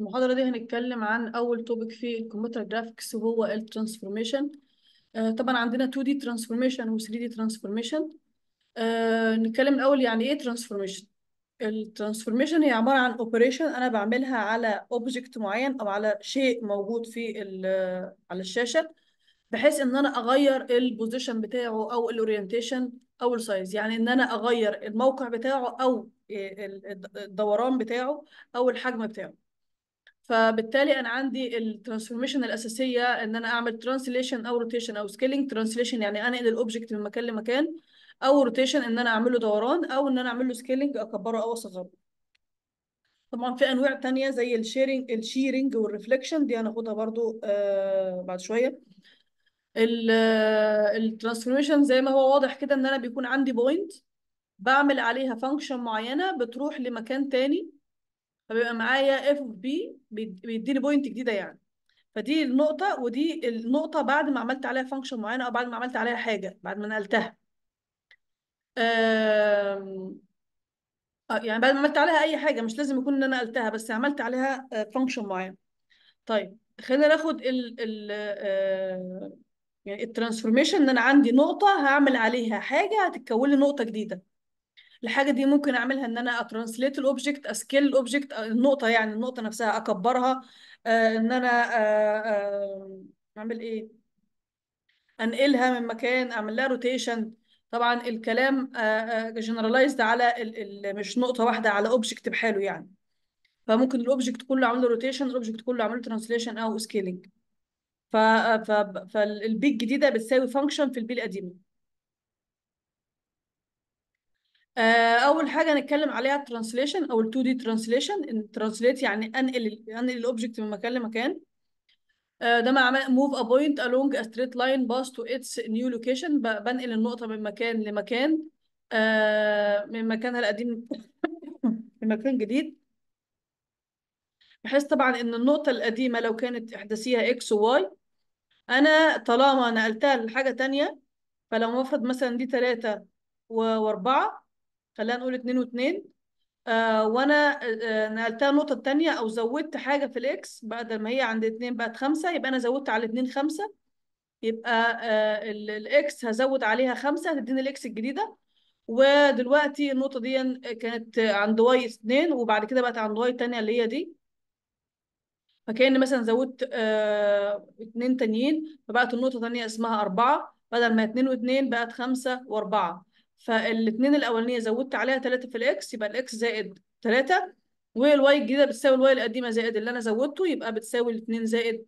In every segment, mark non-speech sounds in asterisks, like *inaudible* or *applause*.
المحاضرة دي هنتكلم عن أول توبيك في الكمبيوتر جرافيكس وهو الترانسفورميشن آه طبعا عندنا 2D ترانسفورميشن و 3D ترانسفورميشن آه نتكلم الأول يعني إيه ترانسفورميشن الترانسفورميشن هي عبارة عن اوبريشن أنا بعملها على اوبجكت معين أو على شيء موجود في على الشاشة بحيث إن أنا أغير البوزيشن بتاعه أو الأورينتيشن أو السايز يعني إن أنا أغير الموقع بتاعه أو الدوران بتاعه أو الحجم بتاعه فبالتالي انا عندي الترانسفورميشن الاساسيه ان انا اعمل ترانسليشن او روتيشن او سكيلينج ترانسليشن يعني انقل الاوبجكت من مكان لمكان او روتيشن ان انا اعمل له دوران او ان انا اعمل له سكيلينج اكبره او اصغره طبعا في انواع تانية زي الشيرنج الشيرنج والريفلكشن دي هناخدها برضو آه بعد شويه الترانسفورميشن آه، زي ما هو واضح كده ان انا بيكون عندي بوينت بعمل عليها فانكشن معينه بتروح لمكان تاني فبيبقى معايا اف اوف بي بيديني بوينت جديده يعني فدي النقطه ودي النقطه بعد ما عملت عليها فانكشن معينه او بعد ما عملت عليها حاجه بعد ما نقلتها آه، يعني بعد ما عملت عليها اي حاجه مش لازم يكون ان انا قلتها بس عملت عليها فانكشن آه، معين طيب خلينا ناخد ال ال آه، يعني الترانسفورميشن ان انا عندي نقطه هعمل عليها حاجه هتتكون لي نقطه جديده الحاجه دي ممكن اعملها ان انا اترانسليت الاوبجكت اسكيل الاوبجكت النقطه يعني النقطه نفسها اكبرها آه، ان انا آه، آه، اعمل ايه انقلها من مكان اعمل لها روتيشن طبعا الكلام جنرالايزد على مش نقطه واحده على اوبجكت بحاله يعني فممكن الاوبجكت كله عامل له روتيشن الاوبجكت كله عامل له ترانسليشن او سكيلينج ف فالبي الجديده بتساوي فانكشن في البي القديمه آه، اول حاجه هنتكلم عليها الترانسليشن او ال 2 دي ترانسليشن ان ترانسليت يعني انقل انقل الاوبجكت من مكان لمكان آه، ده مع موف ا بوينت along a straight line باس تو its new location بنقل النقطه من مكان لمكان آه، من مكانها القديم *laughs* لمكان جديد بحيث طبعا ان النقطه القديمه لو كانت احداثيها اكس وواي انا طالما نقلتها لحاجه تانية فلو مفرض مثلا دي 3 و4 خلينا نقول اتنين واتنين آه وانا آه نقلتها النقطه الثانيه او زودت حاجه في الاكس بدل ما هي عند اتنين بقت خمسه يبقى انا زودت على اتنين خمسه يبقى آه الاكس هزود عليها خمسه هتديني الاكس الجديده ودلوقتي النقطه دي كانت عند واي اتنين وبعد كده بقت عند واي الثانيه اللي هي دي فكأن مثلا زودت آه اتنين تانيين فبقت النقطة تانية اسمها أربعة بدل ما اتنين واتنين بقت خمسة وأربعة فالاثنين الاولانيه زودت عليها 3 في الاكس يبقى الاكس زائد 3 والواي الجديده بتساوي الواي القديمه زائد اللي انا زودته يبقى بتساوي الاثنين زائد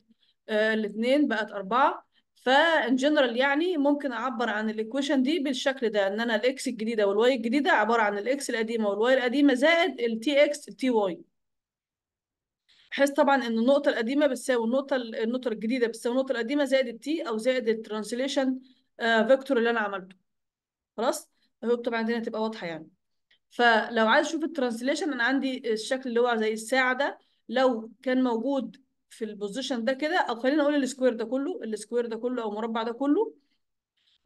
آه، الاثنين بقت 4 فان جنرال يعني ممكن اعبر عن الايكويشن دي بالشكل ده ان انا الاكس الجديده والواي الجديده عباره عن الاكس القديمه والواي القديمه زائد التي اكس التي واي بحيث طبعا ان النقطه القديمه بتساوي النقطه النقطه الجديده بتساوي النقطه القديمه زائد التي او زائد الترانسليشن آه، فيكتور اللي انا عملته خلاص الهوب طبعا دي هتبقى واضحه يعني فلو عايز اشوف الترانسليشن انا عندي الشكل اللي هو زي الساعه ده لو كان موجود في البوزيشن ده كده او خلينا اقول السكوير ده كله السكوير ده كله او المربع ده كله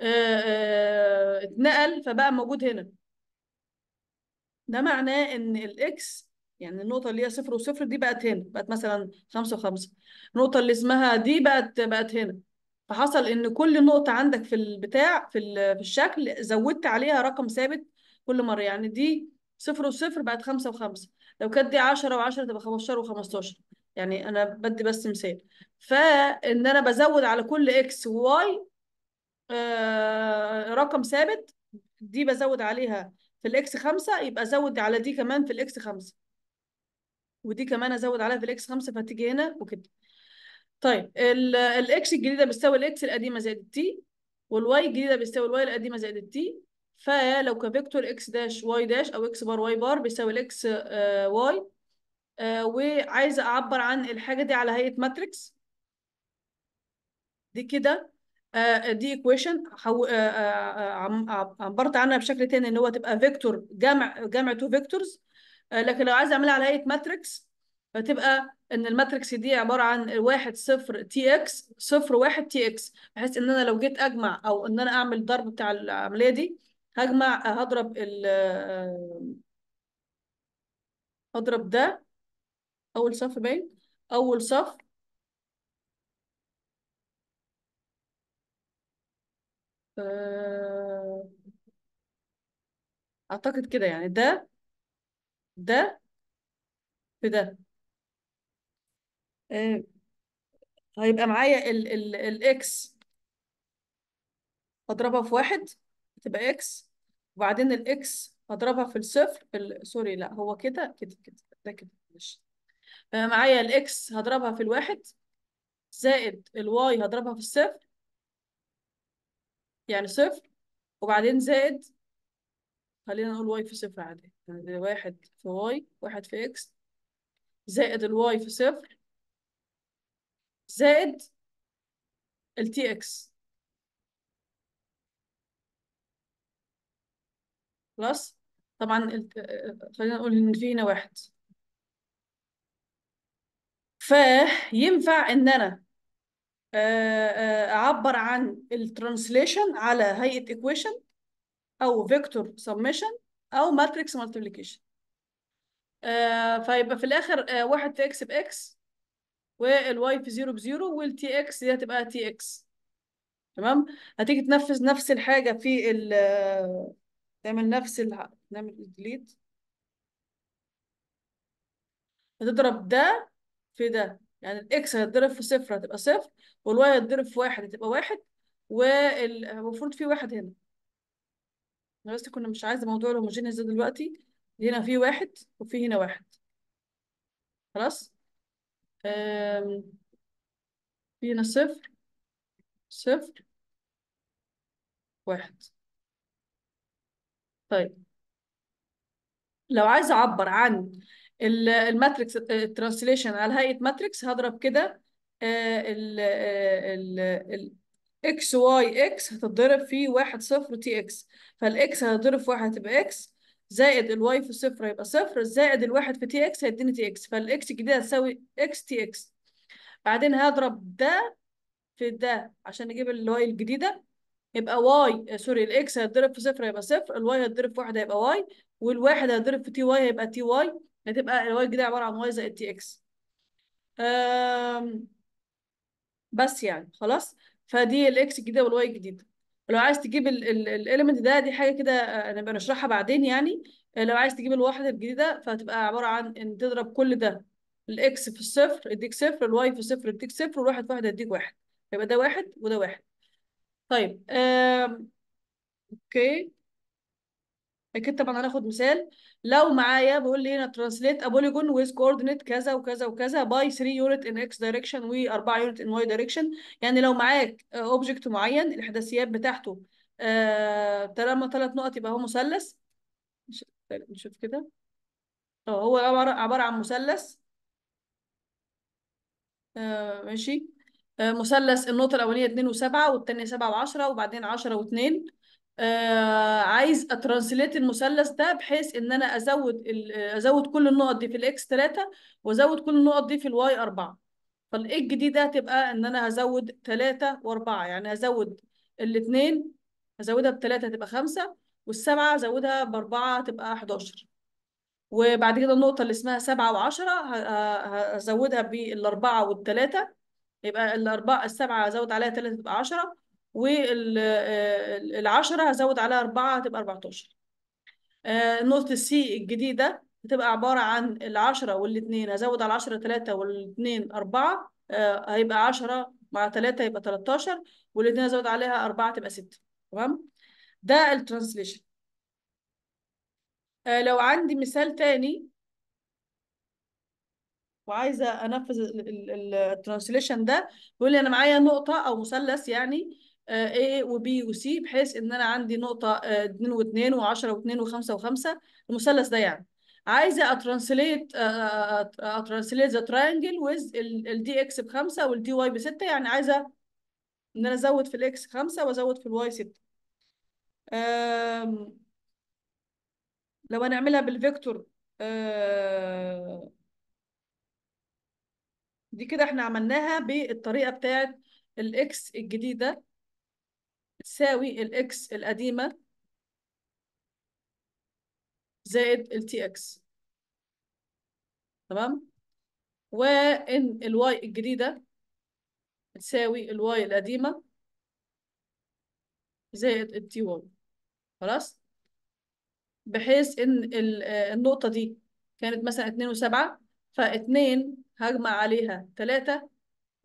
آه،, اه اتنقل فبقى موجود هنا ده معناه ان الاكس يعني النقطة اللي هي صفر وصفر دي بقت هنا بقت مثلا خمسة وخمسة النقطة اللي اسمها دي بقت بقت هنا فحصل ان كل نقطه عندك في البتاع في في الشكل زودت عليها رقم ثابت كل مره يعني دي صفر وصفر بقت خمسة وخمسة لو كانت دي 10 و10 تبقى 15 و15 يعني انا بدي بس مثال فان انا بزود على كل اكس وواي آه، رقم ثابت دي بزود عليها في الاكس خمسة يبقى زود على دي كمان في الاكس خمسة ودي كمان ازود عليها في الاكس خمسة فتيجي هنا وكده طيب الاكس الجديده بتساوي الاكس القديمه زائد التي والواي الجديده بتساوي الواي القديمه زائد التي فلو كفيكتور اكس داش واي داش او اكس بار واي بار بيساوي الاكس آه، واي آه، وعايزه اعبر عن الحاجه دي على هيئه ماتريكس دي كده آه، دي ايكويشن عبرت عنها بشكل تاني ان هو تبقى فيكتور جمع جمع تو فيكتورز لكن لو عايزه اعملها على هيئه ماتريكس فتبقى ان الماتريكس دي عباره عن واحد صفر تي اكس صفر واحد تي اكس بحيث ان انا لو جيت اجمع او ان انا اعمل ضرب بتاع العمليه دي هجمع هضرب ال هضرب ده اول صف باين اول صف آه، اعتقد كده يعني ده ده في ده آه، هيبقى معايا ال ال الاكس اضربها في واحد تبقى اكس وبعدين الاكس اضربها في الصفر ال... سوري لا هو كده كده كده ده كده ماشي معايا الاكس هضربها في الواحد زائد الواي هضربها في الصفر يعني صفر وبعدين زائد خلينا نقول واي في صفر عادي يعني واحد في واي واحد في اكس زائد الواي في صفر زائد ال تي اكس بلس طبعا آه، آه، خلينا نقول ان في هنا واحد فينفع ان انا آه، اعبر عن الترانسليشن على هيئه ايكويشن او فيكتور سميشن او ماتريكس مالتيبليكيشن فيبقى في الاخر واحد في اكس باكس والواي في 0 0 والتي اكس دي هتبقى تي اكس تمام هتيجي تنفذ نفس الحاجه في ال تعمل نفس ال نعمل ديليت هتضرب ده في ده يعني الاكس هيتضرب في صفر هتبقى صفر والواي هيتضرب في واحد هتبقى واحد والمفروض في واحد هنا انا بس كنا مش عايزه موضوع الهوموجينيز ده دلوقتي هنا في واحد وفي هنا واحد خلاص فينا صفر صفر واحد طيب لو عايزه اعبر عن الماتريكس الترانسليشن على هيئه ماتريكس هضرب كده آه، آه، ال ال اكس واي اكس هتتضرب في واحد صفر تي اكس فالاكس هتضرب في واحد هتبقى اكس زائد الواي في صفر هيبقى صفر زائد الواحد في تي اكس هيديني تي اكس فالاكس الجديده هتساوي اكس تي اكس بعدين هضرب ده في ده عشان نجيب الواي الجديده يبقى واي آه، سوري الاكس هيتضرب في صفر هيبقى صفر الواي هيتضرب في واحد هيبقى واي والواحد هيتضرب في تي واي هيبقى تي واي هتبقى الواي الجديده عباره عن واي زائد تي اكس بس يعني خلاص فدي الاكس الجديده والواي الجديده لو عايز تجيب الاليمنت ده دي حاجه كده آه، نبقى نشرحها بعدين يعني آه، لو عايز تجيب الواحده الجديده فهتبقى عباره عن ان تضرب كل ده الاكس في الصفر اديك صفر الواي في صفر اديك صفر والواحد في واحد اديك واحد يبقى ده واحد وده واحد طيب آم. اوكي اكيد طبعا هناخد مثال لو معايا بقول لي هنا ترانسليت ا بوليجون ويز كوردينيت كذا وكذا وكذا باي 3 يونت ان اكس دايركشن و4 يونت ان واي دايركشن يعني لو معاك اوبجكت معين الاحداثيات بتاعته آه طالما ثلاث نقط يبقى هو مثلث نشوف كده اه هو عبارة عن مثلث آه ماشي آه مثلث النقطة الأولانية و7 والثانيه 7 و10 وبعدين 10 و2 آه عايز اترانسليت المثلث ده بحيث ان انا ازود آه، ازود كل النقط دي في الاكس 3 وازود كل النقط دي في الواي 4 فالاج دي ده هتبقى ان انا هزود 3 و4 يعني هزود الاثنين هزودها ب 3 هتبقى 5 والسبعة هزودها ب 4 هتبقى 11 وبعد كده النقطة اللي اسمها 7 و10 آه، هزودها بالأربعة والتلاتة يبقى الأربعة السبعة هزود عليها 3 تبقى 10 وال10 آه، هزود عليها 4 هتبقى 14 آه، نقطة سي الجديدة هتبقى عبارة عن ال10 وال والاتنين هزود على 3 تلاتة والاتنين أربعة آه، هيبقى 10 مع تلاتة يبقى وال والاتنين هزود عليها أربعة تبقى ستة تمام ده الترانسليشن لو عندي مثال تاني وعايزه انفذ الترانسليشن ده بيقول لي انا معايا نقطه او مثلث يعني آه، A وB وC بحيث ان انا عندي نقطة 2 و2 و10 و2 و5 و5 المثلث ده يعني عايزة اترانسليت آه، آه، اترانسليت ذا تراينجل ويز الدي اكس بخمسة والدي واي ب6 يعني عايزة ان انا ازود في الاكس 5 وازود في الواي 6 لو هنعملها بالفيكتور دي كده احنا عملناها بالطريقة بتاعت الاكس الجديدة تساوي الإكس القديمة زائد الـ تي إكس تمام وإن الواي الجديدة تساوي الواي القديمة زائد ال تي واي خلاص بحيث إن آه، النقطة دي كانت مثلا اتنين وسبعة فاتنين هجمع عليها تلاتة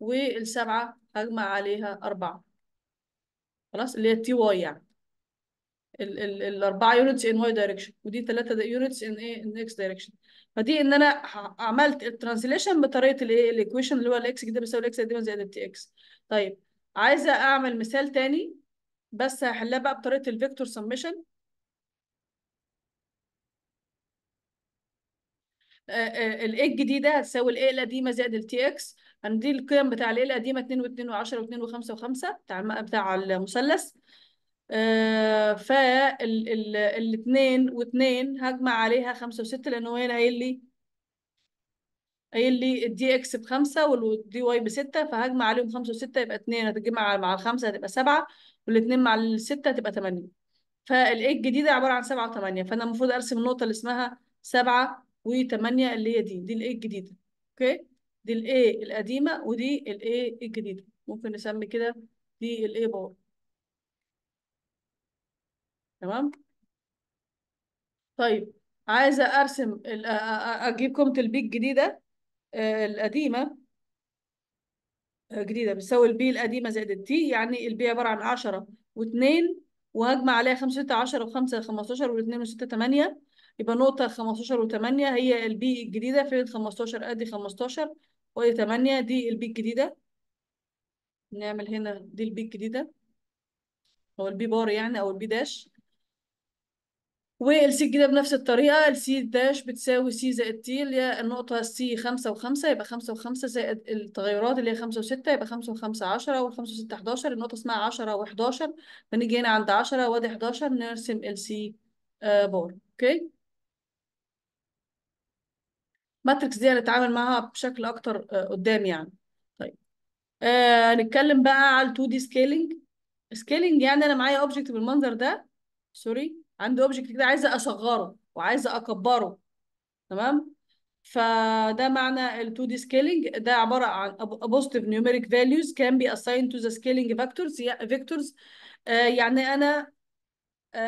والسبعة هجمع عليها أربعة خلاص اللي هي تي واي يعني ال ال الاربعه يونتس ان واي دايركشن ودي ثلاثه يونتس ان ايه ان اكس دايركشن فدي ان انا عملت الترانسليشن بطريقه الايه الايكويشن اللي هو الاكس كده بيساوي الاكس قد زائد التي اكس طيب عايزه اعمل مثال تاني بس هحلها بقى بطريقه الفيكتور الـ A الجديده هتساوي الـ A القديمه زائد الـ TX انا دي القيم بتاع الليل القديمه 2 و2 و10 و2 و5 و5 بتاع بتاع المثلث ااا آه، فال ال 2 و2 هجمع عليها 5 و6 لان هو قايل لي قايل لي الدي اكس ب5 والدي واي ب6 فهجمع عليهم 5 و6 يبقى 2 هتجمع مع ال5 هتبقى 7 وال2 مع ال6 هتبقى 8 فالايه الجديده عباره عن 7 و8 فانا المفروض ارسم النقطه اللي اسمها 7 و8 اللي هي دي دي الايه الجديده اوكي okay. دي الـ A القديمه ودي الـ A الجديده ممكن نسمي كده دي الـ A باور تمام طيب عايزه ارسم اجيب قيمه B الجديده آه، القديمه آه، جديده بتساوي الـ B القديمه زائد الـ T يعني الـ B عباره عن 10 و2 وهجمع عليها 5 6 10 و5 15 و2 و6 8 يبقى نقطه 15 و8 هي الـ B الجديده فين 15 ادي 15 واي 8 دي البي الجديدة نعمل هنا دي البي الجديدة او البي بار يعني او البي داش والسي الجديدة بنفس الطريقة السي داش بتساوي سي زائد تي اللي هي النقطة سي خمسة وخمسة يبقى خمسة وخمسة زائد التغيرات اللي هي خمسة وستة يبقى خمسة وخمسة عشرة والخمسة وستة حداشر النقطة اسمها عشرة وحداشر بنيجي هنا عند عشرة وادي حداشر نرسم السي آه، بار اوكي okay. ماتريكس دي هنتعامل معاها بشكل اكتر آه، قدام يعني طيب هنتكلم آه بقى على 2 دي سكيلينج سكيلينج يعني انا معايا اوبجكت بالمنظر ده سوري عندي اوبجكت كده عايزه اصغره وعايزه اكبره تمام فده معنى ال 2 دي سكيلينج ده عباره عن بوزيتيف نيوميريك فاليوز كان بي اساين تو ذا سكيلينج فيكتورز فيكتورز يعني انا آه،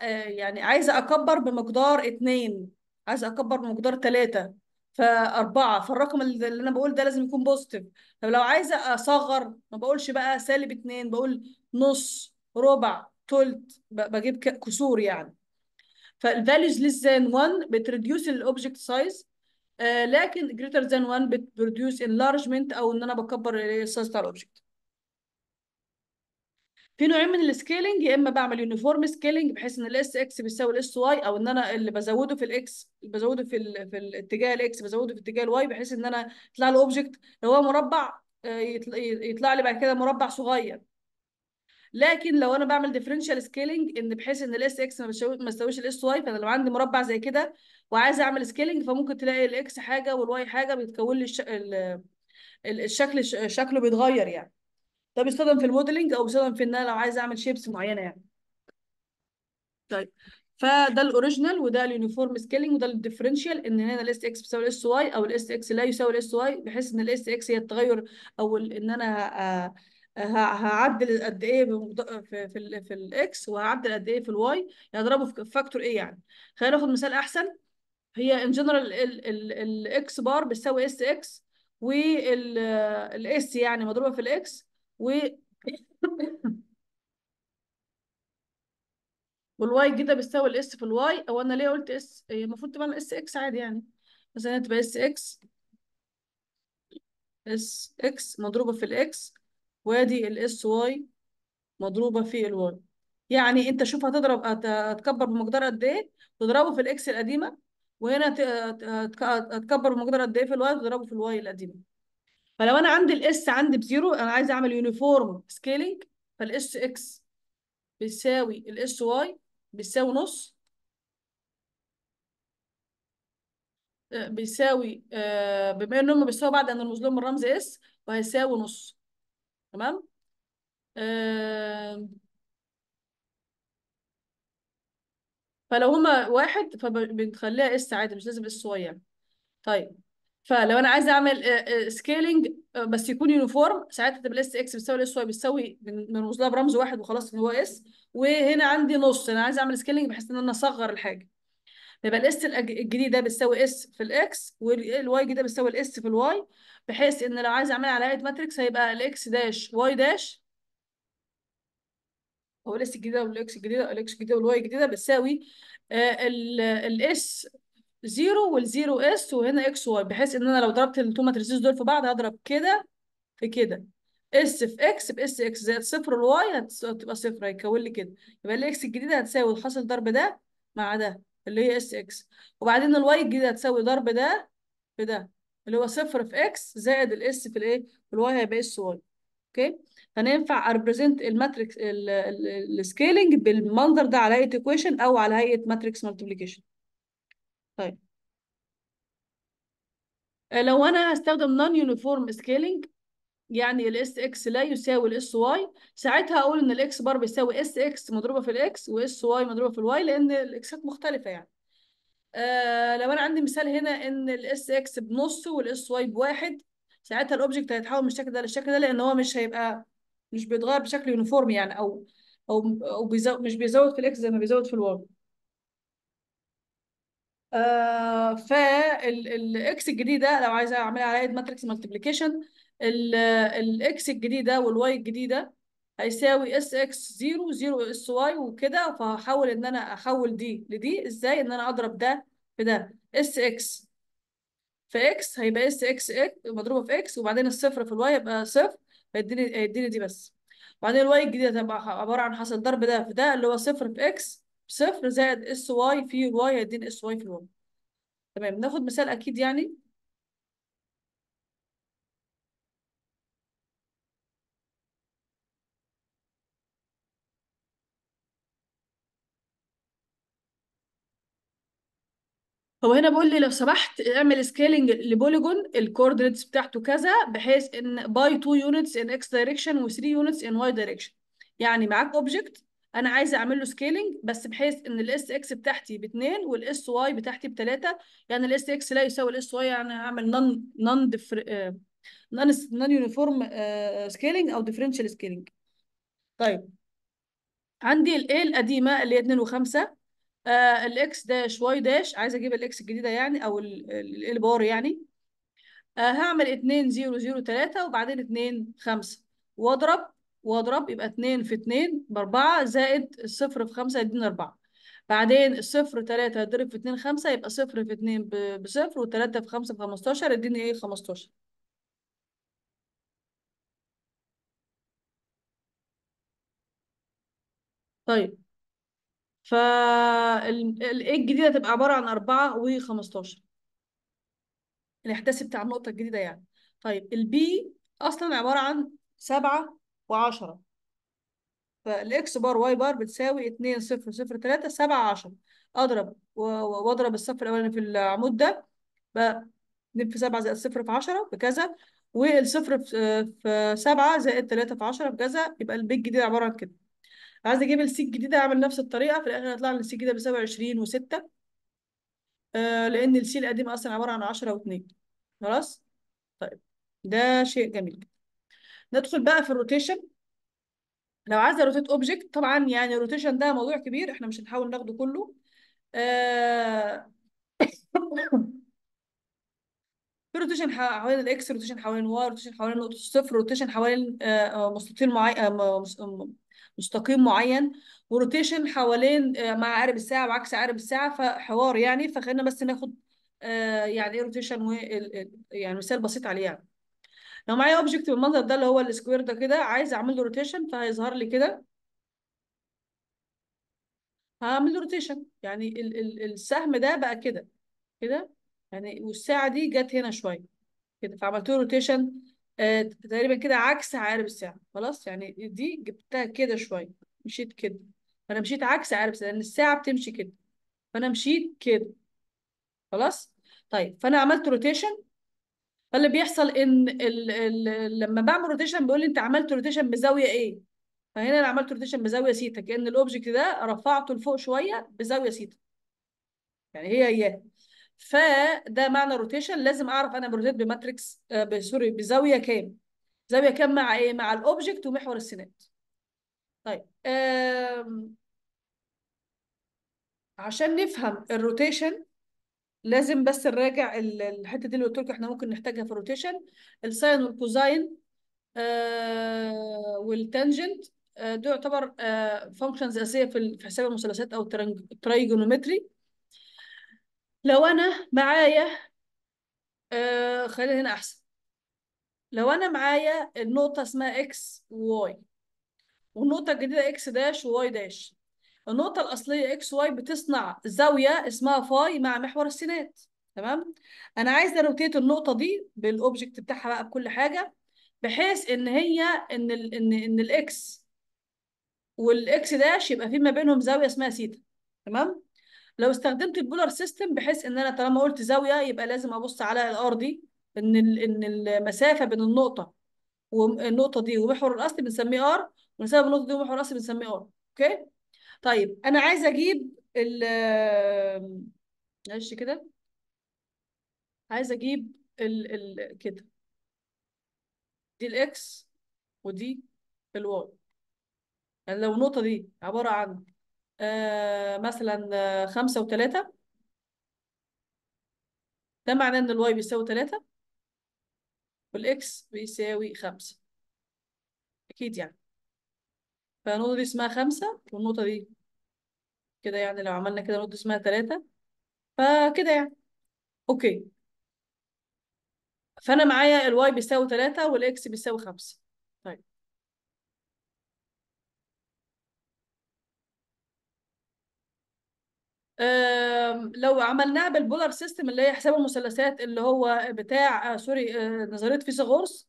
آه، يعني عايزه اكبر بمقدار 2 عايزه اكبر بمقدار 3 فأربعة فالرقم اللي أنا بقول ده لازم يكون بوزيتيف طب لو عايزة أصغر ما بقولش بقى سالب اتنين بقول نص ربع تلت بجيب كسور يعني فالفاليوز less than 1 بتريديوس الاوبجكت آه، سايز لكن greater than 1 بتبروديوس enlargement او ان انا بكبر السايز بتاع الاوبجكت في نوعين من السكيلينج يا اما بعمل يونيفورم سكيلينج بحيث ان الاس اكس بيساوي الاس واي او ان انا اللي بزوده في الاكس بزوده في في الاتجاه الاكس بزوده في اتجاه الواي بحيث ان انا يطلع لي اوبجكت لو هو مربع آه، يطلع لي بعد كده مربع صغير لكن لو انا بعمل ديفرنشال سكيلينج ان بحيث ان الاس اكس ما يساويش الاس واي فانا لو عندي مربع زي كده وعايز اعمل سكيلينج فممكن تلاقي الاكس حاجه والواي حاجه بيتكون لي الشكل شكله بيتغير يعني ده بيستخدم في الموديلنج او بيستخدم في ان انا لو عايز اعمل شيبس معينه يعني طيب فده الاوريجينال وده اليونيفورم سكيلينج وده الديفرنشال ان هنا الاس اكس بيساوي الاس واي او الاس اكس لا يساوي الاس واي بحيث ان الاس اكس هي التغير او ان انا آه، هعدل قد ايه في في في الاكس وهعدل قد ايه في الواي هضربه في فاكتور ايه يعني خلينا ناخد مثال احسن هي ان جنرال الاكس بار بتساوي اس اكس والاس آه، يعني مضروبه في الاكس و والواي كده بيساوي الاس في الواي او انا ليه قلت اس المفروض تبقى اس اكس عادي يعني مثلا تبقى اس اكس اس اكس مضروبه في الاكس وادي الاس واي مضروبه في الواي يعني انت شوف هتضرب هتكبر بمقدار قد ايه تضربه في الاكس القديمه وهنا هتكبر بمقدار قد ايه في الواي تضربه في الواي القديمه فلو انا عندي الاس عندي بزيرو انا عايز اعمل يونيفورم سكيلينج فالاس اكس بيساوي الاس واي بيساوي نص آه، بيساوي آه، بما ان هم بيساوي بعد ان المظلوم من رمز اس وهيساوي نص تمام فلو هما واحد فبنخليها اس عادي مش لازم اس واي يعني طيب فلو انا عايز اعمل سكيلينج آه، آه، آه، بس يكون يونيفورم ساعتها تبقى الاس اكس بتساوي الاس واي بتساوي لها برمز واحد وخلاص اللي هو اس وهنا عندي نص انا عايز اعمل سكيلينج بحيث ان انا اصغر الحاجه يبقى الاس الجديد ده بتساوي اس في الاكس والواي الجديد ده بتساوي الاس في الواي بحيث ان لو عايز اعملها على هيئه ماتريكس هيبقى الاكس داش واي داش هو الاس الجديده والاكس الجديده الاكس الجديده والواي الجديده بتساوي الاس 0 وال0 اس وهنا اكس واي بحيث ان انا لو ضربت التو ماتريسز دول في بعض هضرب كده في كده اس في اكس باس اكس زائد صفر الواي هتبقى صفر هيكون لي كده يبقى الاكس الجديده هتساوي الحاصل ضرب ده مع ده اللي هي اس اكس وبعدين الواي الجديده هتساوي ضرب ده في ده اللي هو صفر في اكس زائد الاس في الايه في الواي هيبقى اس واي اوكي هننفع اربريزنت الماتريكس السكيلنج بالمنظر ده على هيئه ايكويشن او على هيئه ماتريكس مالتيبيليكيشن طيب آه، لو انا هستخدم نون يونيفورم سكيلينج يعني الاس اكس لا يساوي الاس واي ساعتها اقول ان الاكس بار بيساوي اس اكس مضروبه في الاكس واس واي مضروبه في الواي لان الاكسات مختلفه يعني آه لو انا عندي مثال هنا ان الاس اكس بنص والاس واي بواحد ساعتها الاوبجكت هيتحول من الشكل ده للشكل ده لان هو مش هيبقى مش بيتغير بشكل يونيفورم يعني او او او بيزو مش بيزود في الاكس زي ما بيزود في الواي آه، فالاكس الجديده لو عايزه اعملها على يد ماتريكس مالتيبليكيشن الاكس الجديده والواي الجديده هيساوي اس اكس 0 0 اس واي وكده فهحاول ان انا احول دي لدي ازاي ان انا اضرب ده في ده اس اكس في اكس هيبقى اس اكس اكس مضروبه في اكس وبعدين الصفر في الواي يبقى صفر هيديني هيديني دي بس وبعدين الواي الجديده تبقى عباره عن حصل ضرب ده في ده اللي هو صفر في اكس صفر زائد اس واي في واي يدين اس واي في الواي تمام ناخد مثال اكيد يعني هو هنا بيقول لي لو سمحت اعمل سكيلنج لبوليجون الكوردينتس بتاعته كذا بحيث ان باي 2 يونتس ان اكس دايركشن و3 يونتس ان واي دايركشن يعني معاك اوبجكت انا عايزه اعمل له سكيلينج بس بحيث ان الاس اكس بتاعتي باتنين والاس واي بتاعتي ب3 يعني الاس اكس لا يساوي الاس واي يعني هعمل نون نون نون نون يونيفورم سكيلينج او ديفرنشال سكيلينج طيب عندي الايه القديمه اللي هي 2 و5 الاكس داش واي داش عايزه اجيب الاكس الجديده يعني او الايه بار يعني آه، هعمل 2 0 0 3 وبعدين 2 5 واضرب واضرب يبقى 2 في 2 ب 4 زائد 0 في 5 يديني 4 بعدين الصفر 3 هتضرب في 2 5 يبقى 0 في 2 بصفر و3 في 5 ب 15 يديني ايه 15 طيب فا الايه الجديده تبقى عباره عن 4 و15 الاحداث بتاع النقطه الجديده يعني طيب البي اصلا عباره عن 7 وعشرة فالاكس بار واي بار بتساوي اتنين صفر صفر تلاتة سبعة عشرة اضرب واضرب الصفر الاولاني في العمود ده بقى اتنين في سبعة زائد صفر في عشرة بكذا والصفر في سبعة زائد تلاتة في عشرة بكذا يبقى البيت الجديد عبارة عن كده عايز اجيب السي الجديدة اعمل نفس الطريقة في الاخر هيطلع لي السي الجديدة بسبعة وعشرين وستة آه، لان السي القديمة اصلا عبارة عن عشرة واتنين خلاص طيب ده شيء جميل ندخل بقى في الروتيشن لو عايزه روتيت اوبجكت طبعا يعني الروتيشن ده موضوع كبير احنا مش هنحاول ناخده كله آه، في روتيشن حوالين الاكس روتيشن حوالين الواي روتيشن حوالين نقطه الصفر روتيشن حوالين آه، مستطيل معين آه، مستقيم معين وروتيشن حوالين مع عقارب الساعه وعكس عقارب الساعه فحوار يعني فخلينا بس ناخد يعني ايه روتيشن و يعني مثال بسيط عليه يعني لو معايا اوبجكت بالمنظر ده اللي هو السكوير ده كده عايز اعمل له روتيشن فهيظهر لي كده هعمل له روتيشن يعني ال ال السهم ده بقى كده كده يعني والساعه دي جت هنا شويه كده فعملت له روتيشن آه تقريبا كده عكس عقارب الساعه خلاص يعني دي جبتها كده شويه مشيت كده فانا مشيت عكس عقارب الساعه لان الساعه بتمشي كده فانا مشيت كده خلاص طيب فانا عملت روتيشن فاللي بيحصل ان الـ الـ لما بعمل روتيشن بيقول لي انت عملت روتيشن بزاويه ايه فهنا انا عملت روتيشن بزاويه سيتا كان الاوبجكت ده رفعته لفوق شويه بزاويه سيتا يعني هي هي. فده معنى روتيشن لازم اعرف انا بروتيت بماتريكس آه، سوري بزاويه كام زاويه كام مع ايه مع الاوبجكت ومحور السينات طيب عشان نفهم الروتيشن لازم بس نراجع الحته دي اللي قلت لكم احنا ممكن نحتاجها في الروتيشن الساين والكوزاين آه والتانجنت آه دول يعتبر آه فانكشنز اساسيه في حساب المثلثات او الترايجونومتري لو انا معايا آه خلينا هنا احسن لو انا معايا النقطه اسمها اكس وواي والنقطه الجديده اكس داش وواي داش النقطة الأصلية إكس واي بتصنع زاوية اسمها فاي مع محور السينات تمام أنا عايزة روتيت النقطة دي بالأوبجكت بتاعها بقى بكل حاجة بحيث إن هي إن الـ إن إن الإكس والإكس داش يبقى في ما بينهم زاوية اسمها سيتا تمام لو استخدمت البولر سيستم بحيث إن أنا طالما قلت زاوية يبقى لازم أبص على الأرضي دي إن إن المسافة بين النقطة والنقطة دي ومحور الأصل بنسميه آر ونسبب النقطة دي ومحور الأصل بنسميه آر أوكي طيب انا عايزه اجيب ال معلش كده عايزه اجيب ال ال كده دي الاكس ودي الواي يعني لو النقطه دي عباره عن آه، مثلا آه، خمسة وتلاتة ده معناه ان الواي بيساوي تلاتة والاكس بيساوي خمسة اكيد يعني فالنقطة دي اسمها خمسة والنقطة دي كده يعني لو عملنا كده نقطة اسمها تلاتة فكده يعني اوكي فأنا معايا الواي بيساوي تلاتة والإكس بيساوي خمسة طيب لو عملناها بالبولر سيستم اللي هي حساب المثلثات اللي هو بتاع سوري آه، آه، نظريه فيثاغورس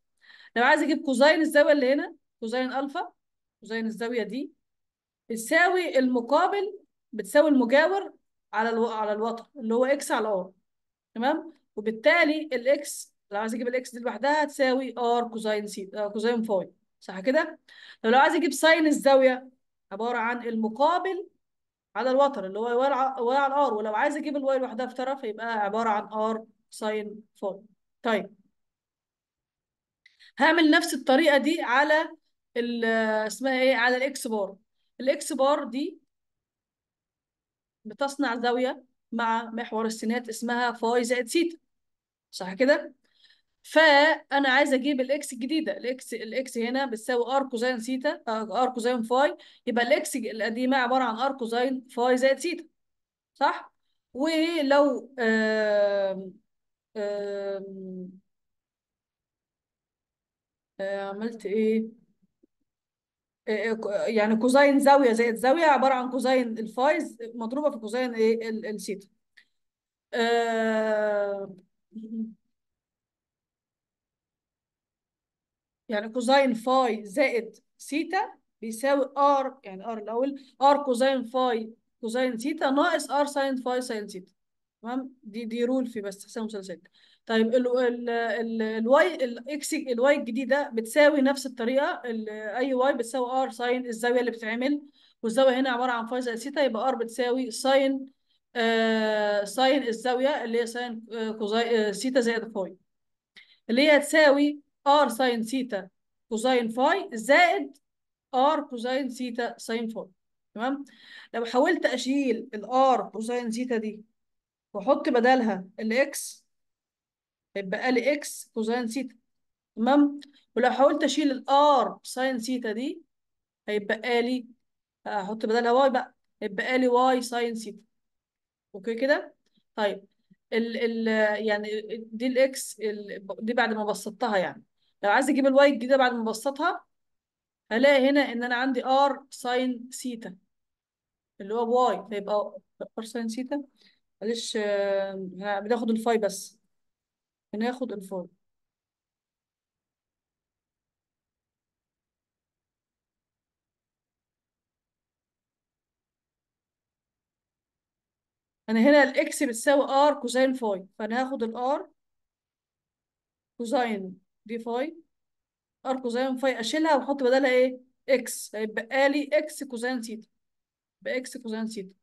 لو عايز اجيب كوزين الزاويه اللي هنا كوزين الفا كوزين الزاويه دي بتساوي المقابل بتساوي المجاور على الو... على الوتر اللي هو اكس على ار تمام وبالتالي الاكس لو عايز اجيب الاكس دي لوحدها تساوي ار كوزين سي كوزين فاي صح كده طب لو عايز اجيب ساين الزاويه عباره عن المقابل على الوتر اللي هو واي على... على ار ولو عايز اجيب الواي لوحدها في طرف يبقى عباره عن ار ساين فاي طيب هعمل نفس الطريقه دي على اسمها ايه على الاكس بار الاكس بار دي بتصنع زاوية مع محور السينات اسمها فاي زائد سيتا صح كده؟ فانا عايزه اجيب الاكس الجديده الاكس الاكس هنا بتساوي ار كوزين سيتا ار كوزين فاي يبقى الاكس القديمه عباره عن ار كوزين فاي زائد سيتا صح ولو آم آم آه، عملت ايه يعني كوزين زاويه زائد زاويه عباره عن كوزين الفايز مضروبه في كوزين ايه آه، يعني كوزين فاي زائد ثيتا بيساوي ار يعني ار الاول ار كوزين فاي كوزين ثيتا ناقص ار ساين فاي ساين ثيتا تمام دي دي رول في بس حساب مثلثات طيب ال ال ال الواي الاكس الواي الجديده بتساوي نفس الطريقه اي واي بتساوي ار ساين الزاويه اللي بتتعمل والزاويه هنا عباره عن فاي زائد ثيتا يبقى ار بتساوي ساين آه ساين الزاويه اللي هي ساين آه، آه، ثيتا سيتا زائد فاي اللي هي تساوي ار ساين ثيتا كوزاين فاي زائد ار كوزاين ثيتا ساين فاي تمام لو حاولت اشيل الار كوزاين ثيتا دي واحط بدالها الاكس هيبقى لي اكس كوزين ثيتا تمام ولو حاولت اشيل الار ساين ثيتا دي هيبقى لي e. هحط بدلها واي بقى هيبقى لي واي ساين ثيتا اوكي كده طيب ال ال يعني دي الاكس دي بعد ما بسطتها يعني لو عايز اجيب الواي الجديده بعد ما بسطتها هلاقي هنا ان انا عندي ار ساين ثيتا اللي هو واي فيبقى ار ساين ثيتا معلش آه، هناخد بناخد الفاي بس بناخد الفار انا هنا الاكس بتساوي ار كوزين فاي فانا هاخد الار كوزين دي فاي ار كوزين فاي اشيلها واحط بدالها ايه اكس هيبقى لي اكس كوزين ثيتا باكس كوزين ثيتا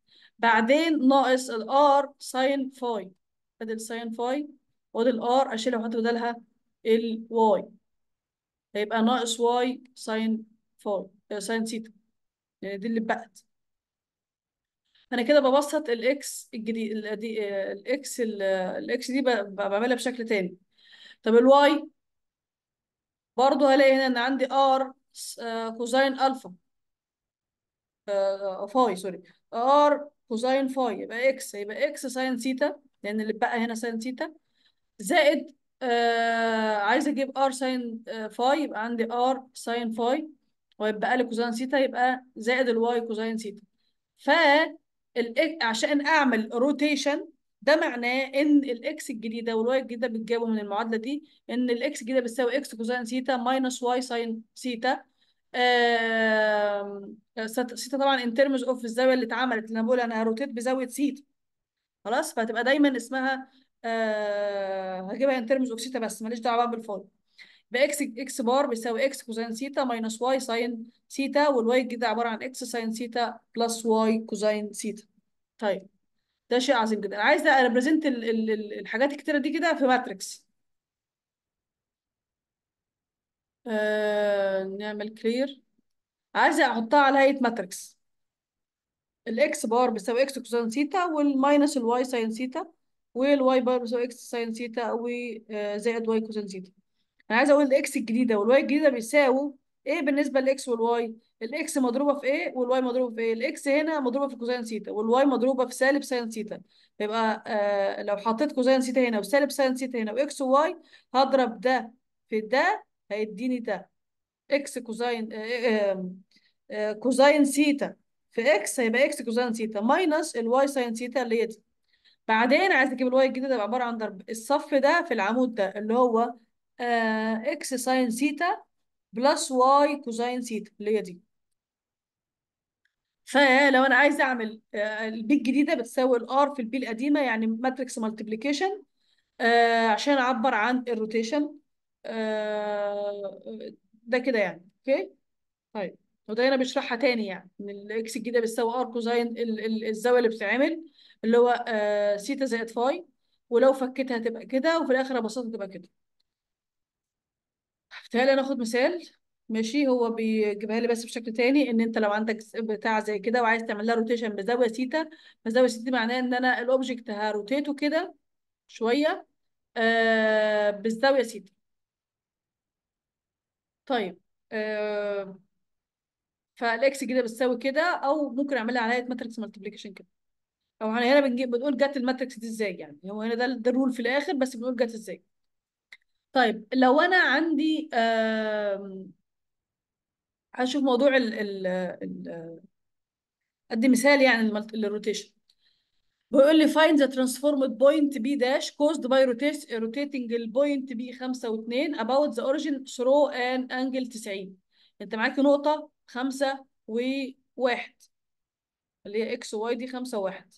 بعدين ناقص الار ساين فاي بدل ساين فاي وادي الار اشيلها واحط بدلها الواي هيبقى ناقص واي ساين فاي ساين ثيتا يعني دي اللي اتبقت انا كده ببسط الاكس الجديد الاكس الاكس دي آه، بعملها بشكل تاني طب الواي برضه هلاقي هنا ان عندي ار كوزين الفا فاي سوري ار كوزين فاي يبقى اكس يبقى اكس ساين ثيتا لان اللي اتبقى هنا ساين ثيتا زائد آه عايز اجيب ار ساين فاي يبقى عندي ار ساين فاي ويبقى لي كوزين سيتا يبقى زائد الواي كوزين سيتا ف عشان اعمل روتيشن ده معناه ان الاكس الجديده والواي الجديده بتجاوب من المعادله دي ان الاكس الجديده بتساوي اكس كوزين سيتا ماينس واي ساين سيتا آه... سيتا طبعا ان ترمز اوف الزاويه اللي اتعملت اللي انا بقول انا هروتيت بزاويه سيتا خلاص فهتبقى دايما اسمها آه هجيبها ان ترمز اوف ثيتا بس ماليش دعوه بالفاي يبقى اكس اكس بار بيساوي اكس كوزين ثيتا ماينس واي ساين ثيتا والواي الجديد عباره عن اكس ساين ثيتا بلس واي كوزين ثيتا طيب ده شيء عظيم جدا عايز ابريزنت الحاجات الكتيره دي كده في ماتريكس آه نعمل كلير عايزه احطها على هيئه ماتريكس الاكس بار بيساوي اكس كوزين ثيتا والماينس الواي ساين ثيتا والواي بيساوي اكس ساين ثيتا وزائد واي كوسين ثيتا انا عايز اقول الاكس الجديده والواي الجديده بيساوي ايه بالنسبه للاكس والواي الاكس مضروبه في ايه والواي مضروبه في ايه الاكس هنا مضروبه في كوسين ثيتا والواي مضروبه في سالب ساين ثيتا يبقى آه لو حطيت كوسين ثيتا هنا وسالب ساين ثيتا هنا واكس وواي هضرب ده في ده هيديني ده اكس كوسين آه آه كوسين آه، ثيتا في اكس هيبقى اكس كوسين ثيتا ماينس الواي ساين ثيتا اللي هي دي بعدين عايز اجيب الواي الجديد ده عباره عن ضرب الصف ده في العمود ده اللي هو اكس ساين ثيتا بلس واي كوساين ثيتا اللي هي دي فلو انا عايز اعمل آه، البي الجديده بتساوي الار في البي القديمه يعني ماتريكس آه، مالتيبليكيشن عشان اعبر عن الروتيشن آه، ده كده يعني اوكي طيب وده هنا بيشرحها تاني يعني ان الاكس الجديده بتساوي ار كوزين الزاويه اللي بتتعمل اللي هو سيتا آه، زائد فاي ولو فكيتها تبقى كده وفي الاخر ابسطها تبقى كده تعالى ناخد مثال ماشي هو بيجيبها لي بس بشكل تاني ان انت لو عندك بتاع زي كده وعايز تعمل لها روتيشن بزاويه سيتا فزاويه سيتا معناها ان انا الاوبجكت هروتيته كده شويه آه بالزاويه سيتا طيب آه فالاكس كده بتساوي كده او ممكن اعملها هيئه ماتريكس مالتبليكيشن كده او هنا بنجيب بنقول جت الماتريكس دي ازاي يعني هو هنا ده ده الرول في الاخر بس بنقول جت ازاي طيب لو انا عندي هنشوف موضوع ال ال ال ادي مثال يعني للروتيشن بيقول لي find the transformed point B dash caused by rotating the point B 5 و 2 about the origin through an angle 90 انت معاك نقطة 5 و 1 اللي هي x و دي 5 و 1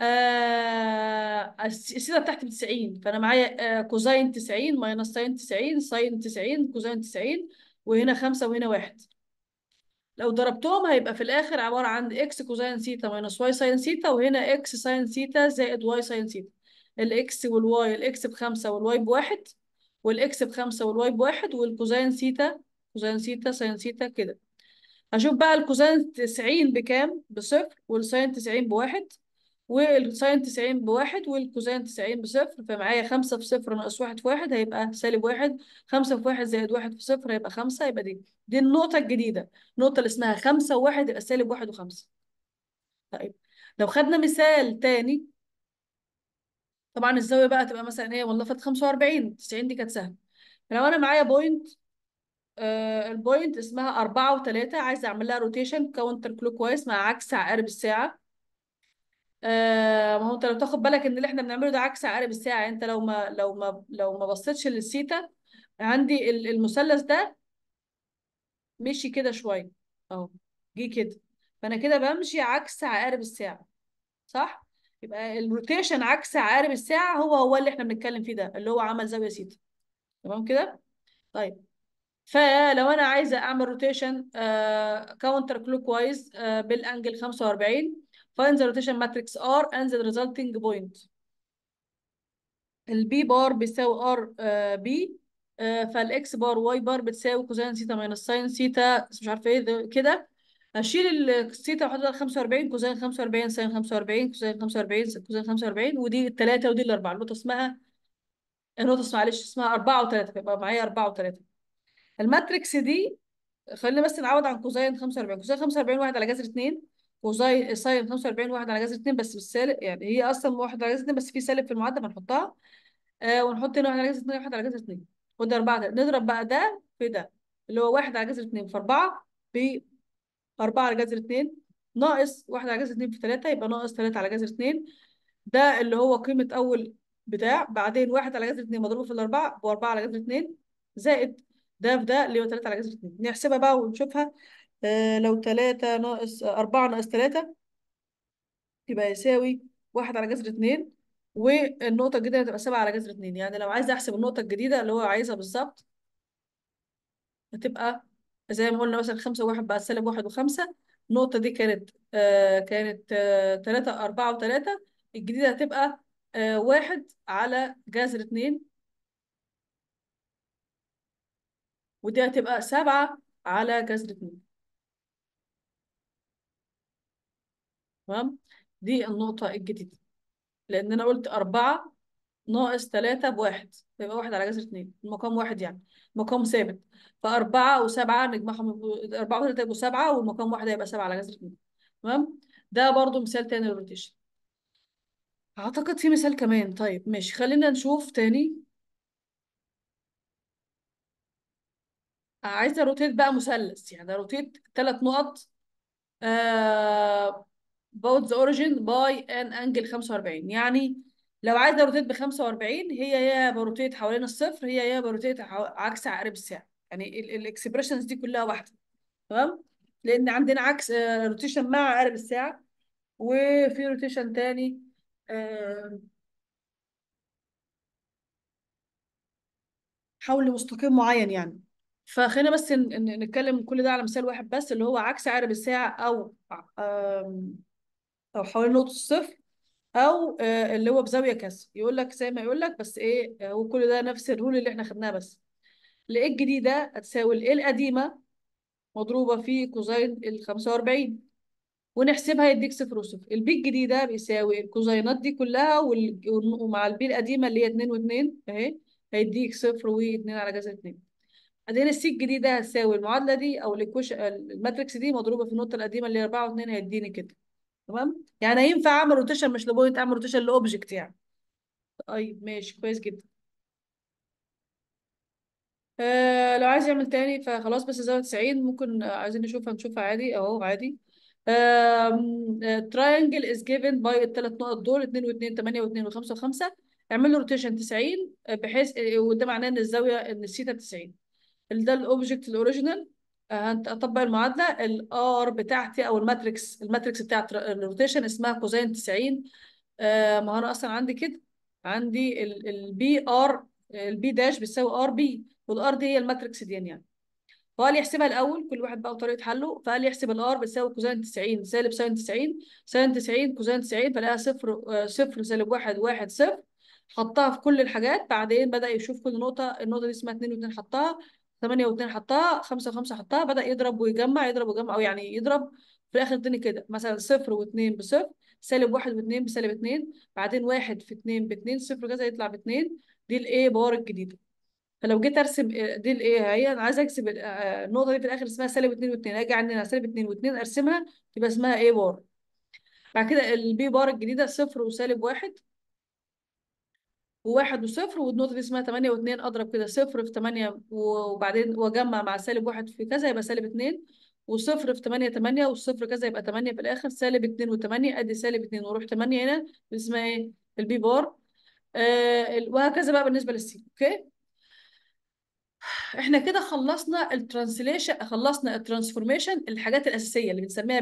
آه السيره بتاعتي ب 90 فانا معايا آه، كوزين 90 ماينس ساين 90 ساين 90 كوزين 90 وهنا 5 وهنا 1 لو ضربتهم هيبقى في الاخر عباره عن اكس كوزين سيتا ماينس واي ساين سيتا وهنا اكس ساين سيتا زائد واي ساين سيتا الاكس والواي الاكس بخمسة والواي بواحد والاكس بخمسة والواي بواحد والكوزين سيتا كوزين سيتا ساين سيتا كده هشوف بقى الكوزين 90 بكام بصفر والساين 90 بواحد والساين 90 بواحد والكوزين 90 بصفر فمعايا 5 في صفر ناقص 1 في 1 هيبقى سالب 1 5 في 1 زائد 1 في صفر هيبقى 5 يبقى دي دي النقطة الجديدة النقطة اللي اسمها 5 و1 يبقى سالب 1 و5 طيب لو خدنا مثال تاني طبعا الزاوية بقى تبقى مثلا هي إيه، والله فات 45 90 دي كانت سهلة فلو أنا معايا بوينت آه البوينت اسمها 4 و3 عايز أعمل لها روتيشن كاونتر كلوك وايز مع عكس عقارب الساعة آه، ما هو انت لو تاخد بالك ان اللي احنا بنعمله ده عكس عقارب الساعه يعني انت لو ما لو ما لو ما بصيتش للسيتا عندي المثلث ده مشي كده شويه اهو جه كده فانا كده بمشي عكس عقارب الساعه صح يبقى الروتيشن عكس عقارب الساعه هو هو اللي احنا بنتكلم فيه ده اللي هو عمل زاويه سيتا تمام كده طيب فلو انا عايزه اعمل روتيشن كاونتر كلوك وايز بالانجل 45 Find the rotation matrix R and the resulting point. ال B بار بيساوي آه، B آه، فال X بار Y بار بتساوي كوزين سيتا ماينس ساين سيتا مش عارفه ايه كده هشيل الثيتا واحطها 45 كوزين 45 ساين 45 كوزين 45 كوزين 45 ودي الثلاثه ودي الاربعه النقطه اسمها النقطه معلش اسمها أربعة وتلاتة فيبقى معايا أربعة وتلاتة الماتريكس دي خلينا بس نعوض عن كوزين 45 كوزين 45 واحد على جذر 2 وزي ساين 45 واحد على جذر 2 بس بالسالب يعني هي اصلا واحد على جذر 2 بس في سالب في المعادله فنحطها آه ونحط هنا واحد على جذر 2 واحد على جذر 2 وده 4 نضرب بقى ده في ده اللي هو واحد على جذر 2 في 4 ب 4 على جذر 2 ناقص واحد على جذر 2 في 3 يبقى ناقص 3 على جذر 2 ده اللي هو قيمه اول بتاع بعدين واحد على جذر 2 مضروبه في الاربعه ب 4 على جذر 2 زائد ده في ده اللي هو 3 على جذر 2 نحسبها بقى ونشوفها آه، لو تلاتة ناقص آه، أربعة ناقص تلاتة يبقى يساوي واحد على جذر اتنين والنقطة الجديدة هتبقى سبعة على جذر اتنين يعني لو عايزة أحسب النقطة الجديدة اللي هو عايزها بالظبط هتبقى زي ما قلنا مثلا خمسة وواحد بقى سالب واحد وخمسة النقطة دي كانت آه، كانت تلاتة أربعة وتلاتة الجديدة هتبقى واحد على جذر اتنين ودي هتبقى سبعة على جذر اتنين تمام دي النقطة الجديدة لأن أنا قلت أربعة ناقص تلاتة بواحد يبقى واحد على جذر اتنين المقام واحد يعني مقام ثابت فأربعة وسبعة نجمعهم أربعة وتلاتة يبقوا سبعة والمقام واحد هيبقى سبعة على جذر اتنين تمام ده برضو مثال تاني للروتيشن أعتقد في مثال كمان طيب ماشي خلينا نشوف تاني عايزة روتيت بقى مثلث يعني روتيت تلات نقط آه about the origin by an angle 45 يعني لو عايز روتيت ب 45 هي يا بروتيت حوالين الصفر هي يا بروتيت عكس عقارب الساعه يعني الاكسبريشنز دي كلها واحده تمام لان عندنا عكس روتيشن آه، مع عقارب الساعه وفي روتيشن تاني آه، حول مستقيم معين يعني فخلينا بس نتكلم كل ده على مثال واحد بس اللي هو عكس عقارب الساعه او او حوالين نقطه الصفر او آه، اللي هو بزاويه كسر يقول لك زي ما يقول لك بس ايه هو آه، كل ده نفس الرول اللي احنا خدناه بس الايه الجديده هتساوي الايه القديمه مضروبه في كوزين ال 45 ونحسبها يديك صفر وصفر البي الجديده بيساوي الكوزينات دي كلها ومع البي القديمه اللي هي 2 و2 اهي هيديك صفر و2 على جذر 2 بعدين السي الجديده هتساوي المعادله دي او الكوش الماتريكس دي مضروبه في النقطه القديمه اللي هي 4 و2 هيديني كده تمام يعني ينفع اعمل روتيشن مش لبوينت اعمل روتيشن لاوبجكت يعني طيب ماشي كويس جدا آه لو عايز يعمل تاني فخلاص بس زاوية 90 ممكن عايزين نشوفها نشوفها عادي اهو عادي تراينجل از جيفن باي الثلاث نقط دول 2 و2 8 و2 و5 و5 اعمل له روتيشن 90 آه، بحيث آه، وده معناه ان الزاويه ان الثيتا 90 ده الاوبجكت الاوريجينال هنطبق المعادله الار بتاعتي او الماتريكس الماتريكس بتاعت الروتيشن اسمها كوزين 90 آه، ما انا اصلا عندي كده عندي البي ار البي داش بتساوي ار بي والار دي هي الماتريكس دي يعني فقال يحسبها الاول كل واحد بقى وطريقه حله فقال يحسب الار بتساوي كوزين 90 سالب ساين 90 ساين 90 كوزين 90 فلقاها صفر آه، صفر سالب 1 1 0 حطها في كل الحاجات بعدين بدأ يشوف كل نقطة النقطة دي اسمها 2 و2 حطها 8 و2 حطها 5 و5 حطها بدأ يضرب ويجمع يضرب ويجمع أو يعني يضرب في الآخر اديني كده مثلا صفر و2 بصفر سالب 1 و2 بسالب 2 بعدين 1 في 2 ب2 صفر كذا يطلع ب2 دي الايه بار الجديدة فلو جيت ارسم آه، دي الايه هي انا عايز اكسب آه، آه، النقطه دي في الاخر اسمها سالب 2 و2 اجي عندنا سالب 2 و2 ارسمها يبقى اسمها ايه بار بعد كده البي بار الجديده صفر وسالب 1 وواحد وصفر والنقطه دي اسمها 8 و2 اضرب كده صفر في 8 وبعدين واجمع مع سالب واحد في كذا يبقى سالب 2 وصفر في 8 8 والصفر كذا يبقى 8 في الاخر سالب 2 و8 ادي سالب 2 واروح 8 هنا اسمها ايه؟ البي بار آه وهكذا بقى بالنسبه للسي اوكي؟ احنا كده خلصنا الترانسليشن خلصنا الترانسفورميشن الحاجات الاساسيه اللي بنسميها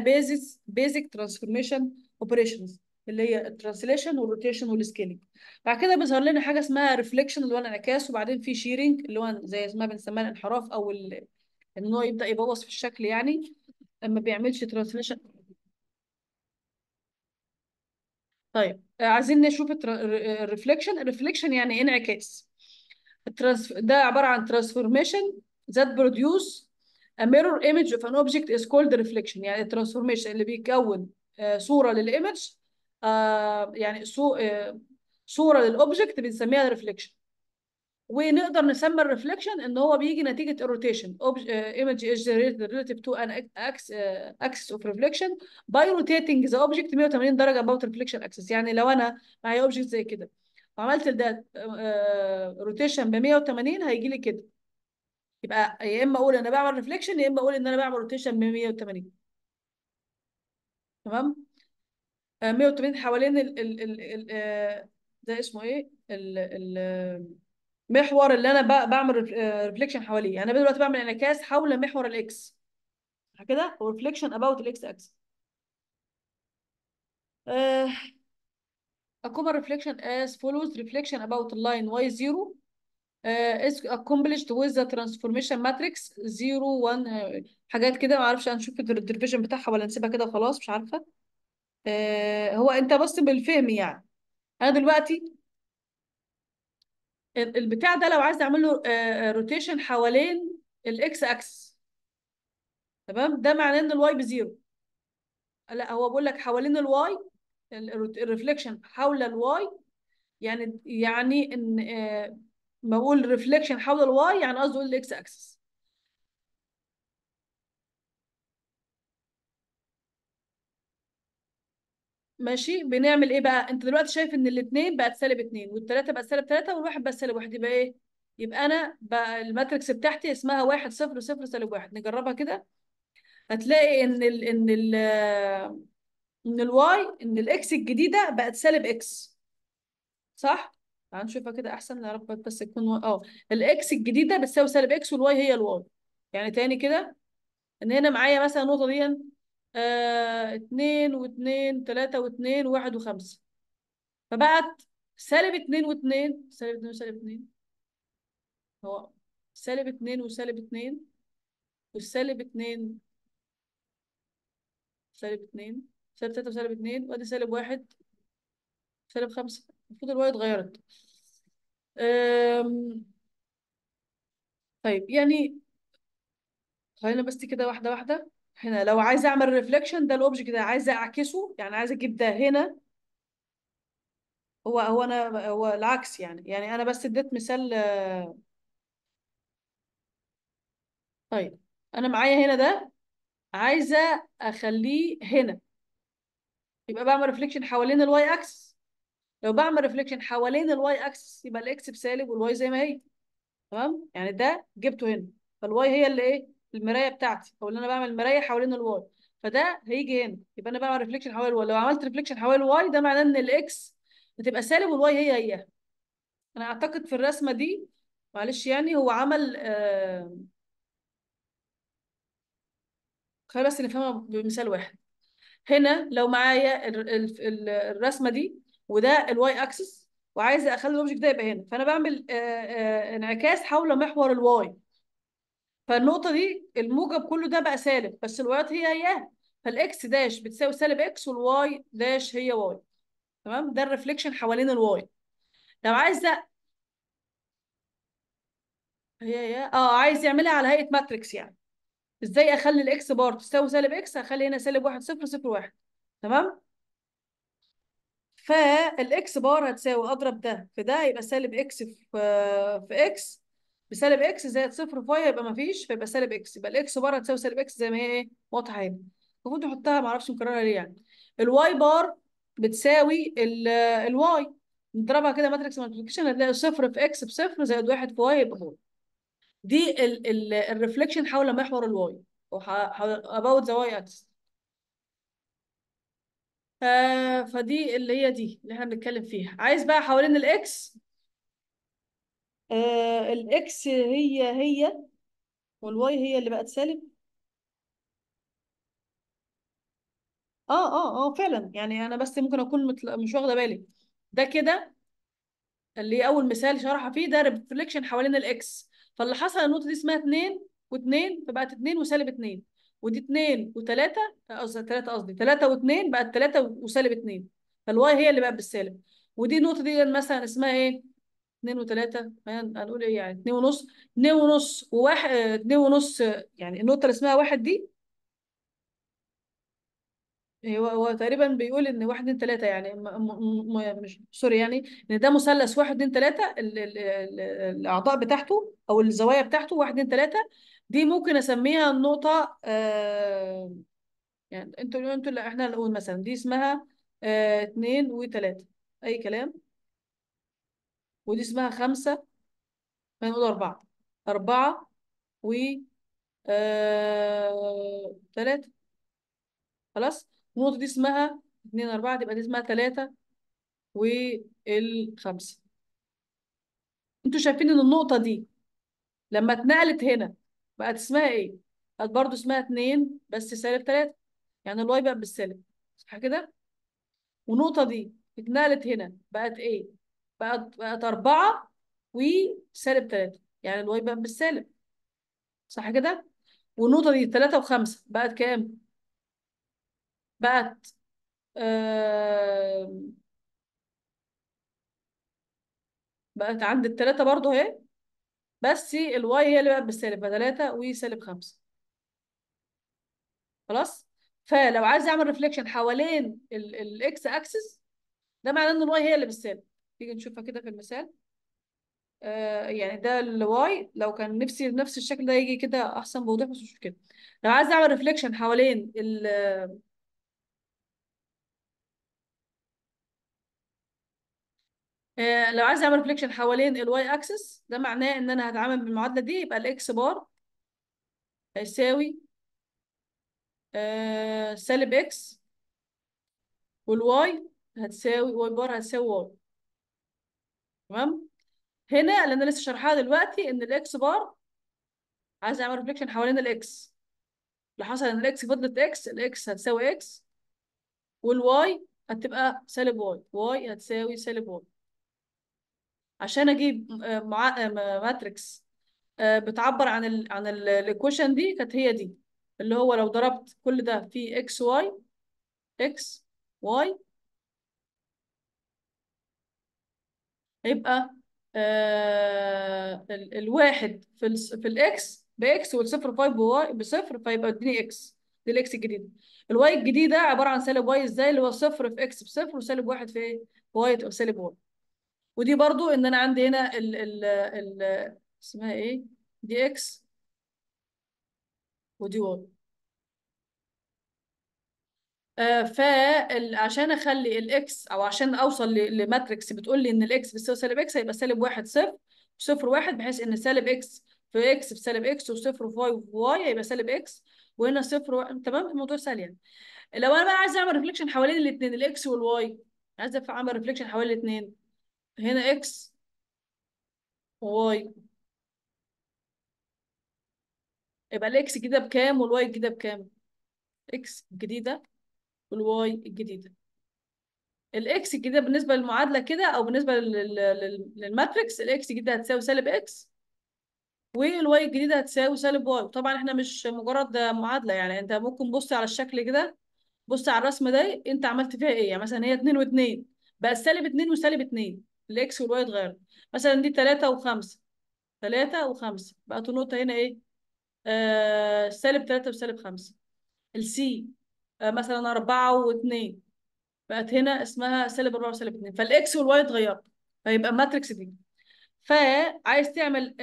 بيزك ترانسفورميشن اوبريشنز اللي هي الترانسليشن والروتيشن والسكيلنج بعد كده بيظهر لنا حاجه اسمها ريفليكشن اللي هو الانعكاس وبعدين في شيرنج اللي هو زي ما بنسميها الانحراف او ان هو يبدا يبوظ في الشكل يعني لما بيعملش ترانسليشن طيب عايزين نشوف الريفليكشن الريفليكشن يعني انعكاس ده عباره عن ترانسفورميشن ذات بروديوس A mirror image of an object is called reflection يعني الترانسفورميشن اللي بيكون آه، صوره للايمج آه، يعني آه، صوره للاوبجكت بنسميها ريفليكشن ونقدر نسمي الريفليكشن ان هو بيجي نتيجه الروتيشن ايمج از جنريتد ريليتيف تو ان اكسس اوف ريفليكشن باي روتيتنج ذا اوبجكت 180 درجه اباوت ريفليكشن اكسس يعني لو انا معايا اوبجكت زي كده وعملت ده روتيشن ب 180 هيجي لي كده يبقى يا اما اقول انا بعمل ريفليكشن يا اما اقول ان انا بعمل روتيشن ب 180 تمام 180 آه، حوالين ال ال ال ال آه، ده اسمه ايه ال ال محور اللي انا بعمل ريفليكشن آه، حواليه يعني انا دلوقتي بعمل انعكاس حول محور الاكس كده وريفليكشن اباوت الاكس اكس ااا common ريفليكشن از فولوز ريفليكشن اباوت اللاين واي 0 از اكومبلشت ويز ذا ترانسفورميشن ماتريكس matrix 0 1 حاجات كده ما اعرفش هنشوف الديرفيشن بتاعها ولا نسيبها كده وخلاص مش عارفه آه، هو انت بص بالفهم يعني انا دلوقتي البتاع ده لو عايز اعمل له روتيشن حوالين الاكس اكس تمام ده معناه ان الواي بزيرو لا هو بيقول لك حوالين الواي الريفليكشن حول الواي يعني يعني ان آه، ما اقول ريفليكشن حول الواي يعني قصدي الاكس اكسس ماشي بنعمل ايه بقى انت دلوقتي شايف ان الاثنين بقت سالب اثنين والثلاثه بقت سالب ثلاثه والواحد بقى سالب واحد يبقى ايه يبقى انا بقى الماتريكس بتاعتي اسمها واحد صفر صفر سالب واحد نجربها كده هتلاقي ان الـ ان الـ ان الواي ان الاكس الجديده بقت سالب اكس صح تعال نشوفها كده احسن يا رب بس تكون اه الاكس الجديده بتساوي سالب اكس والواي هي الواي يعني تاني كده ان هنا معايا مثلا النقطه دي آه، اتنين واتنين تلاتة واتنين واحد وخمسة فبقت سالب اتنين واتنين سالب اتنين وسالب اتنين هو سالب اتنين وسالب اتنين والسالب اتنين سالب اتنين سالب تلاتة وسالب اتنين وادي سالب واحد سالب خمسة المفروض الواي اتغيرت طيب يعني خلينا بس كده واحدة واحدة هنا لو عايزه اعمل ريفليكشن ده الاوبجكت ده عايزه اعكسه يعني عايزه اجيب ده هنا هو هو انا هو العكس يعني يعني انا بس اديت مثال طيب انا معايا هنا ده عايزه اخليه هنا يبقى بعمل ريفليكشن حوالين الواي اكسس لو بعمل ريفليكشن حوالين الواي اكسس يبقى الاكس بسالب والواي زي ما هي تمام يعني ده جبته هنا فالواي هي اللي ايه المرايه بتاعتي او اللي انا بعمل مرايه حوالين الواي فده هيجي هنا يبقى انا بعمل ريفليكشن حوالين الواي لو عملت ريفليكشن حوالين الواي ده معناه ان الاكس بتبقى سالب والواي هي هي انا اعتقد في الرسمه دي معلش يعني هو عمل آه خلينا بس نفهمها بمثال واحد هنا لو معايا الرسمه دي وده الواي اكسس وعايزه اخلي الاوبجكت ده يبقى هنا فانا بعمل آه، آه، انعكاس حول محور الواي فالنقطه دي الموجب كله ده بقى سالب بس الوايات هي هي فالاكس داش بتساوي سالب اكس والواي داش هي واي تمام ده الريفليكشن حوالين الواي لو عايز هي هي اه عايز يعملها على هيئه ماتريكس يعني ازاي اخلي الاكس بار تساوي سالب اكس اخلي هنا سالب 1 0 0 1 تمام فالاكس بار هتساوي اضرب ده في ده يبقى سالب اكس في آه، في اكس بسالب اكس زائد صفر في يبقى ما فيش فيبقى سالب اكس يبقى الاكس بره تساوي سالب اكس زي ما هي ايه واضحه هنا المفروض نحطها معرفش مكررها ليه يعني الواي بار بتساوي الواي نضربها كده ماتريكس مالتيبيكيشن هتلاقي صفر في اكس بصفر زائد واحد في واي يبقى فور دي الريفليكشن حول محور الواي او اباوت ذا واي اكس فدي اللي هي دي اللي احنا بنتكلم فيها عايز بقى حوالين الاكس آه، الاكس هي هي والواي هي اللي بقت سالب اه اه اه فعلا يعني انا بس ممكن اكون متل... مش واخده بالي ده كده اللي اول مثال شرحه فيه ده ريفليكشن حوالين الاكس فاللي حصل النقطه دي اسمها 2 و2 فبقت 2 وسالب 2 ودي 2 و3 آه، قصدي 3 قصدي 3 و2 بقت 3 وسالب 2 فالواي هي اللي بقت بالسالب ودي النقطه دي مثلا اسمها ايه 2 و3 هنقول ايه يعني 2 ونص 2 ونص وواحد 2 ونص يعني النقطه اللي اسمها 1 دي هو هو تقريبا بيقول ان 1 2 3 يعني مش سوري يعني ان ده مثلث 1 2 3 الاعضاء بتاعته او الزوايا بتاعته 1 2 3 دي ممكن اسميها النقطه آه، يعني انتوا انتوا اللي احنا نقول مثلا دي اسمها 2 و و3 اي كلام ودي اسمها خمسة هنقول أربعة أربعة و آه... تلاتة خلاص النقطة دي اسمها اتنين أربعة تبقى دي اسمها تلاتة والخمسة انتوا شايفين ان النقطة دي لما اتنقلت هنا بقت اسمها ايه؟ بقت برضه اسمها اتنين بس سالب تلاتة يعني الواي بقت بالسالب صح كده؟ والنقطة دي اتنقلت هنا بقت ايه؟ بقت بقت 4 وسالب 3 يعني الواي بقت بالسالب صح كده؟ والنقطة دي 3 و5 بقت كام؟ بقت آه بقت عند التلاتة برضه اهي بس الواي هي اللي بقت بالسالب تلاتة وسالب خمسة خلاص فلو عايز اعمل ريفليكشن حوالين الاكس اكسس ده معناه ان الواي هي اللي بالسالب تيجي نشوفها كده في المثال آه يعني ده الواي لو كان نفسي نفس الشكل ده يجي كده احسن بوضوح بس مش كده لو عايز اعمل ريفليكشن حوالين ال آه، لو عايز اعمل ريفليكشن حوالين الواي اكسس ده معناه ان انا هتعامل بالمعادله دي يبقى الاكس بار هيساوي آه، سالب اكس والواي هتساوي واي بار هتساوي واي تمام هنا اللي انا لسه شارحاه دلوقتي ان الاكس بار عايز اعمل ريفليكشن حوالين الاكس اللي حصل ان الاكس فضلت اكس الاكس هتساوي اكس والواي هتبقى سالب واي واي هتساوي سالب واي عشان اجيب مع... ماتريكس آه، بتعبر عن ال... عن الايكويشن دي كانت هي دي اللي هو لو ضربت كل ده في اكس واي اكس واي هيبقى آه الواحد في الـ في الاكس باكس والصفر باي بواي بصفر فيبقى اديني اكس دي الاكس الجديده الواي الجديده عباره عن سالب واي ازاي اللي هو صفر في اكس بصفر وسالب واحد في ايه؟ واي او سالب واي ودي برضو ان انا عندي هنا ال ال ال اسمها ايه؟ دي اكس ودي واي آه، فعشان اخلي الاكس او عشان اوصل لماتريكس بتقول لي ان الاكس بتساوي سالب اكس هيبقى سالب واحد صفر صفر واحد بحيث ان سالب اكس في اكس في سالب اكس وصفر في واي في واي هيبقى سالب اكس وهنا صفر و... تمام الموضوع سهل يعني لو انا بقى عايز اعمل ريفليكشن حوالين الاثنين الاكس والواي عايز اعمل ريفليكشن حوالين الاثنين هنا اكس وواي يبقى الاكس كده بكام والواي كده بكام اكس جديده والواي الجديده الاكس الجديده بالنسبه للمعادله كده او بالنسبه للماتريكس الاكس الجديده هتساوي سالب اكس والواي الجديده هتساوي سالب واي طبعا احنا مش مجرد معادله يعني انت ممكن بص على الشكل كده بص على الرسمه دي انت عملت فيها ايه يعني مثلا هي 2 و2 بقى سالب 2 وسالب 2 الاكس والواي اتغيروا مثلا دي 3 و5 3 و5 بقت النقطه هنا ايه آه سالب 3 وسالب 5 السي آه، مثلا 4 و2 بقت هنا اسمها سالب 4 وسالب 2 فالاكس والواي اتغيروا فيبقى ماتريكس دي فعايز تعمل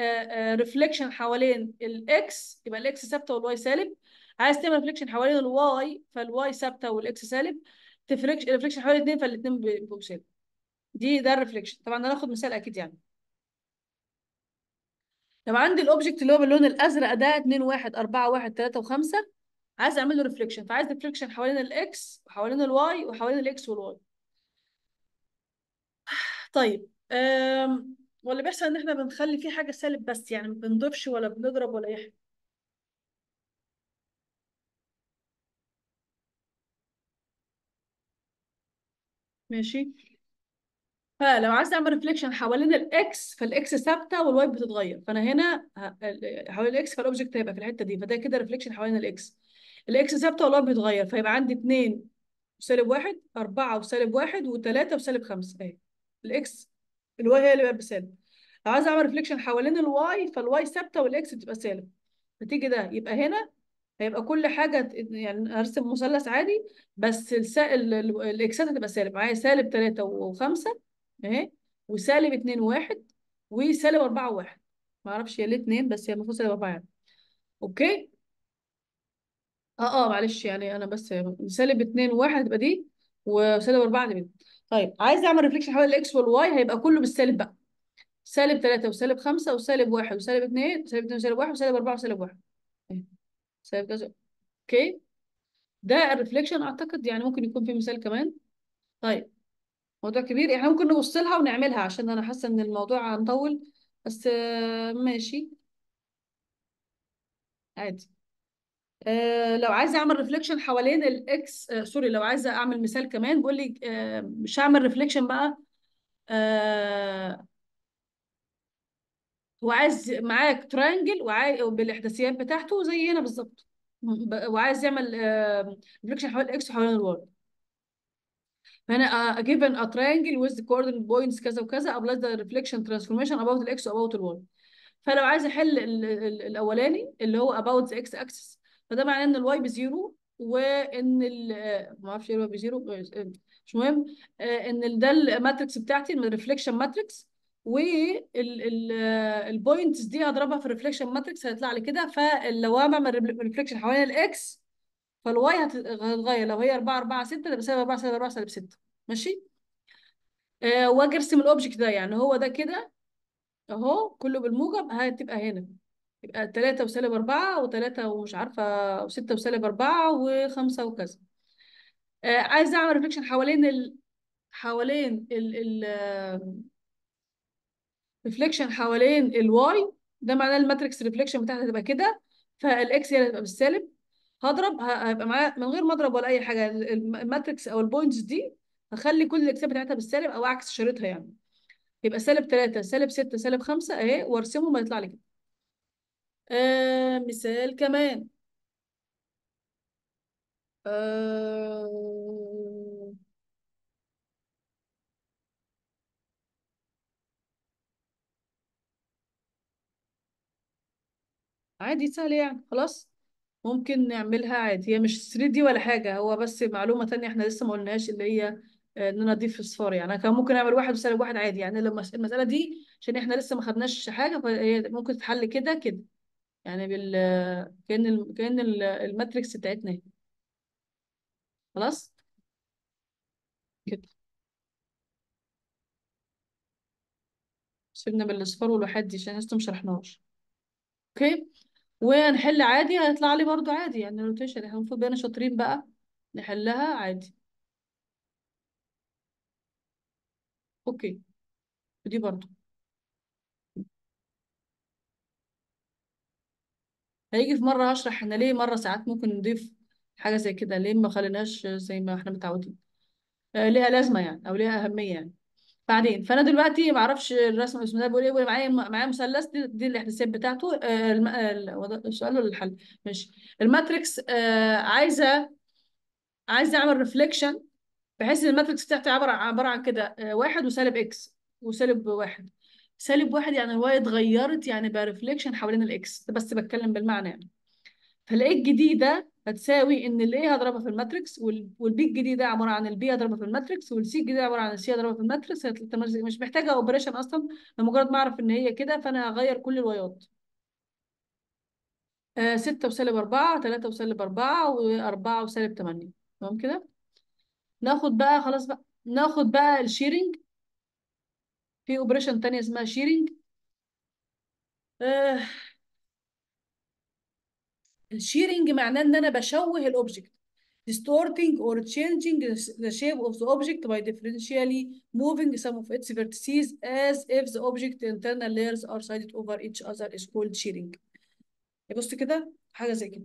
ريفليكشن آه، آه، حوالين الاكس يبقى الاكس ثابته والواي سالب عايز تعمل ريفليكشن حوالين الواي فالواي ثابته والاكس سالب تفريكش ريفليكشن حوالين الاثنين فالاثنين بيبقوا سالب دي ده الريفليكشن طبعا هناخد مثال اكيد يعني لو عندي الاوبجكت اللي هو باللون الازرق ده 2 1 4 1 3 و5 عايز اعمل له ريفليكشن فعايز ريفليكشن حوالين الاكس وحوالين الواي وحوالين الاكس والواي طيب واللي بيحصل ان احنا بنخلي فيه حاجه سالب بس يعني ما بنضيفش ولا بنضرب ولا اي حاجه ماشي فلو عايز اعمل ريفليكشن حوالين الاكس فالاكس ثابته والواي بتتغير فانا هنا حوالين الاكس فالاوبجكت هيبقى في الحته دي فده كده ريفليكشن حوالين الاكس الاكس ثابته والله بيتغير فيبقى عندي 2 وسالب 1 4 وسالب 1 و3 وسالب 5 اهي الاكس الواي هي اللي بقت بسالب لو عايز اعمل ريفليكشن حوالين الواي فالواي ثابته والاكس بتبقى سالب نتيجه ده يبقى هنا هيبقى كل حاجه يعني ارسم مثلث عادي بس السائل الاكسات هتبقى سالب معايا سالب 3 و5 اهي وسالب 2 و1 وسالب 4 و1 معرفش هي ليه 2 بس هي المفروض سالب 4 يعني اوكي اه اه معلش يعني انا بس سالب 2 و1 هتبقى دي وسالب 4 هتبقى دي طيب عايز اعمل ريفليكشن حوالين الاكس والواي هيبقى كله بالسالب بقى سالب 3 وسالب 5 وسالب 1 وسالب 2 وسالب 2 وسالب 1 وسالب 4 إيه، وسالب 1 سالب كذا اوكي ده الريفليكشن اعتقد يعني ممكن يكون في مثال كمان طيب موضوع كبير احنا ممكن نبص لها ونعملها عشان انا حاسه ان الموضوع هنطول بس آه، ماشي عادي آه، لو عايزه اعمل ريفليكشن حوالين الاكس آه، سوري لو عايزه اعمل مثال كمان بيقول لي آه، مش هعمل ريفليكشن بقى وعايز معاك ترانجل وعايز بتاعته زي هنا بالظبط وعايز يعمل ريفليكشن حوالين الاكس وحوالين الواي فهنا given a triangle with the coordinate points كذا وكذا apply the reflection transformation about الاكس و about الواي فلو عايز احل الاولاني اللي هو about the x axis فده معناه ان الواي بزيرو وان ال آه، ما اعرفش ايه الواي بزيرو آه، آه، مش مهم ان ده الماتريكس بتاعتي الريفليكشن ماتريكس والبوينتس دي هضربها في الريفليكشن ماتريكس هيطلع لي كده فلو انا بعمل ريفليكشن حوالين الاكس فالواي هتتغير لو هي 4 4 6 ده بسبب 4 سالب 4 سالب 6 ماشي واجي ارسم الاوبجكت ده يعني هو ده كده اهو كله بالموجب هتبقى هنا يبقى 3 وسالب و3 ومش عارفة و6 وسالب 4 و5 وكذا آه عايزة أعمل ريفليكشن حوالين ال حوالين ال ال ريفليكشن حوالين الواي ده معناه الماتريكس ريفليكشن بتاعتها هتبقى كده فالاكس هي اللي هتبقى بالسالب هضرب هيبقى معايا من غير ما اضرب ولا اي حاجه الماتريكس او البوينتس دي هخلي كل الاكس بتاعتها بالسالب او عكس شريطها يعني يبقى سالب 3 سالب 6 سالب 5 اهي وارسمهم هيطلع لي كده آه مثال كمان آه عادي سهل يعني خلاص ممكن نعملها عادي هي مش 3 دي ولا حاجة هو بس معلومة تانية احنا لسه ما قلناهاش اللي هي آه، ان انا اضيف اصفار يعني انا كان ممكن اعمل واحد وسالب واحد عادي يعني لما المسألة دي عشان احنا لسه ما خدناش حاجة فهي ممكن تتحل كده كده يعني بال كأن ال... كأن ال... الماتريكس بتاعتنا اهي خلاص كده سيبنا بالاصفار والواحات دي عشان لسه مشرحناهاش اوكي وهنحل عادي هيطلع لي برضو عادي يعني الروتيشن احنا المفروض بقينا شاطرين بقى نحلها عادي اوكي ودي برضو هيجي في مرة اشرح احنا ليه مرة ساعات ممكن نضيف حاجة زي كده ليه ما خليناش زي ما احنا متعودين آه ليها لازمة يعني أو ليها أهمية يعني بعدين فأنا دلوقتي ما أعرفش الرسم بسم الله بيقول إيه بيقول معايا معايا مثلث دي, دي الاحتساب بتاعته آه، آه، السؤال ولا الحل ماشي الماتريكس آه عايزة عايزة أعمل ريفليكشن بحيث إن الماتريكس بتاعتي عبارة عبارة عن كده آه واحد وسالب إكس وسالب واحد سالب واحد يعني الواي اتغيرت يعني بقى ريفليكشن حوالين الاكس ده بس بتكلم بالمعنى يعني فالايه الجديده هتساوي ان الاي هضربها في الماتريكس والبي الجديده عباره عن البي هضربها في الماتريكس والسي الجديده عباره عن السي هضربها في الماتريكس مش محتاجه اوبريشن اصلا لمجرد ما اعرف ان هي كده فانا هغير كل الوايات 6 آه، وسالب 4 3 وسالب 4 و4 وسالب 8 تمام كده ناخد بقى خلاص بقى ناخد بقى الشيرنج في اوبريشن تانية اسمها شيرنج آه. الشيرنج معناه ان انا بشوه الاوبجكت distorting or changing the shape of the object by differentially moving some of its vertices as if the object internal layers are sided over each other is called shearing. بص كده حاجة زي كده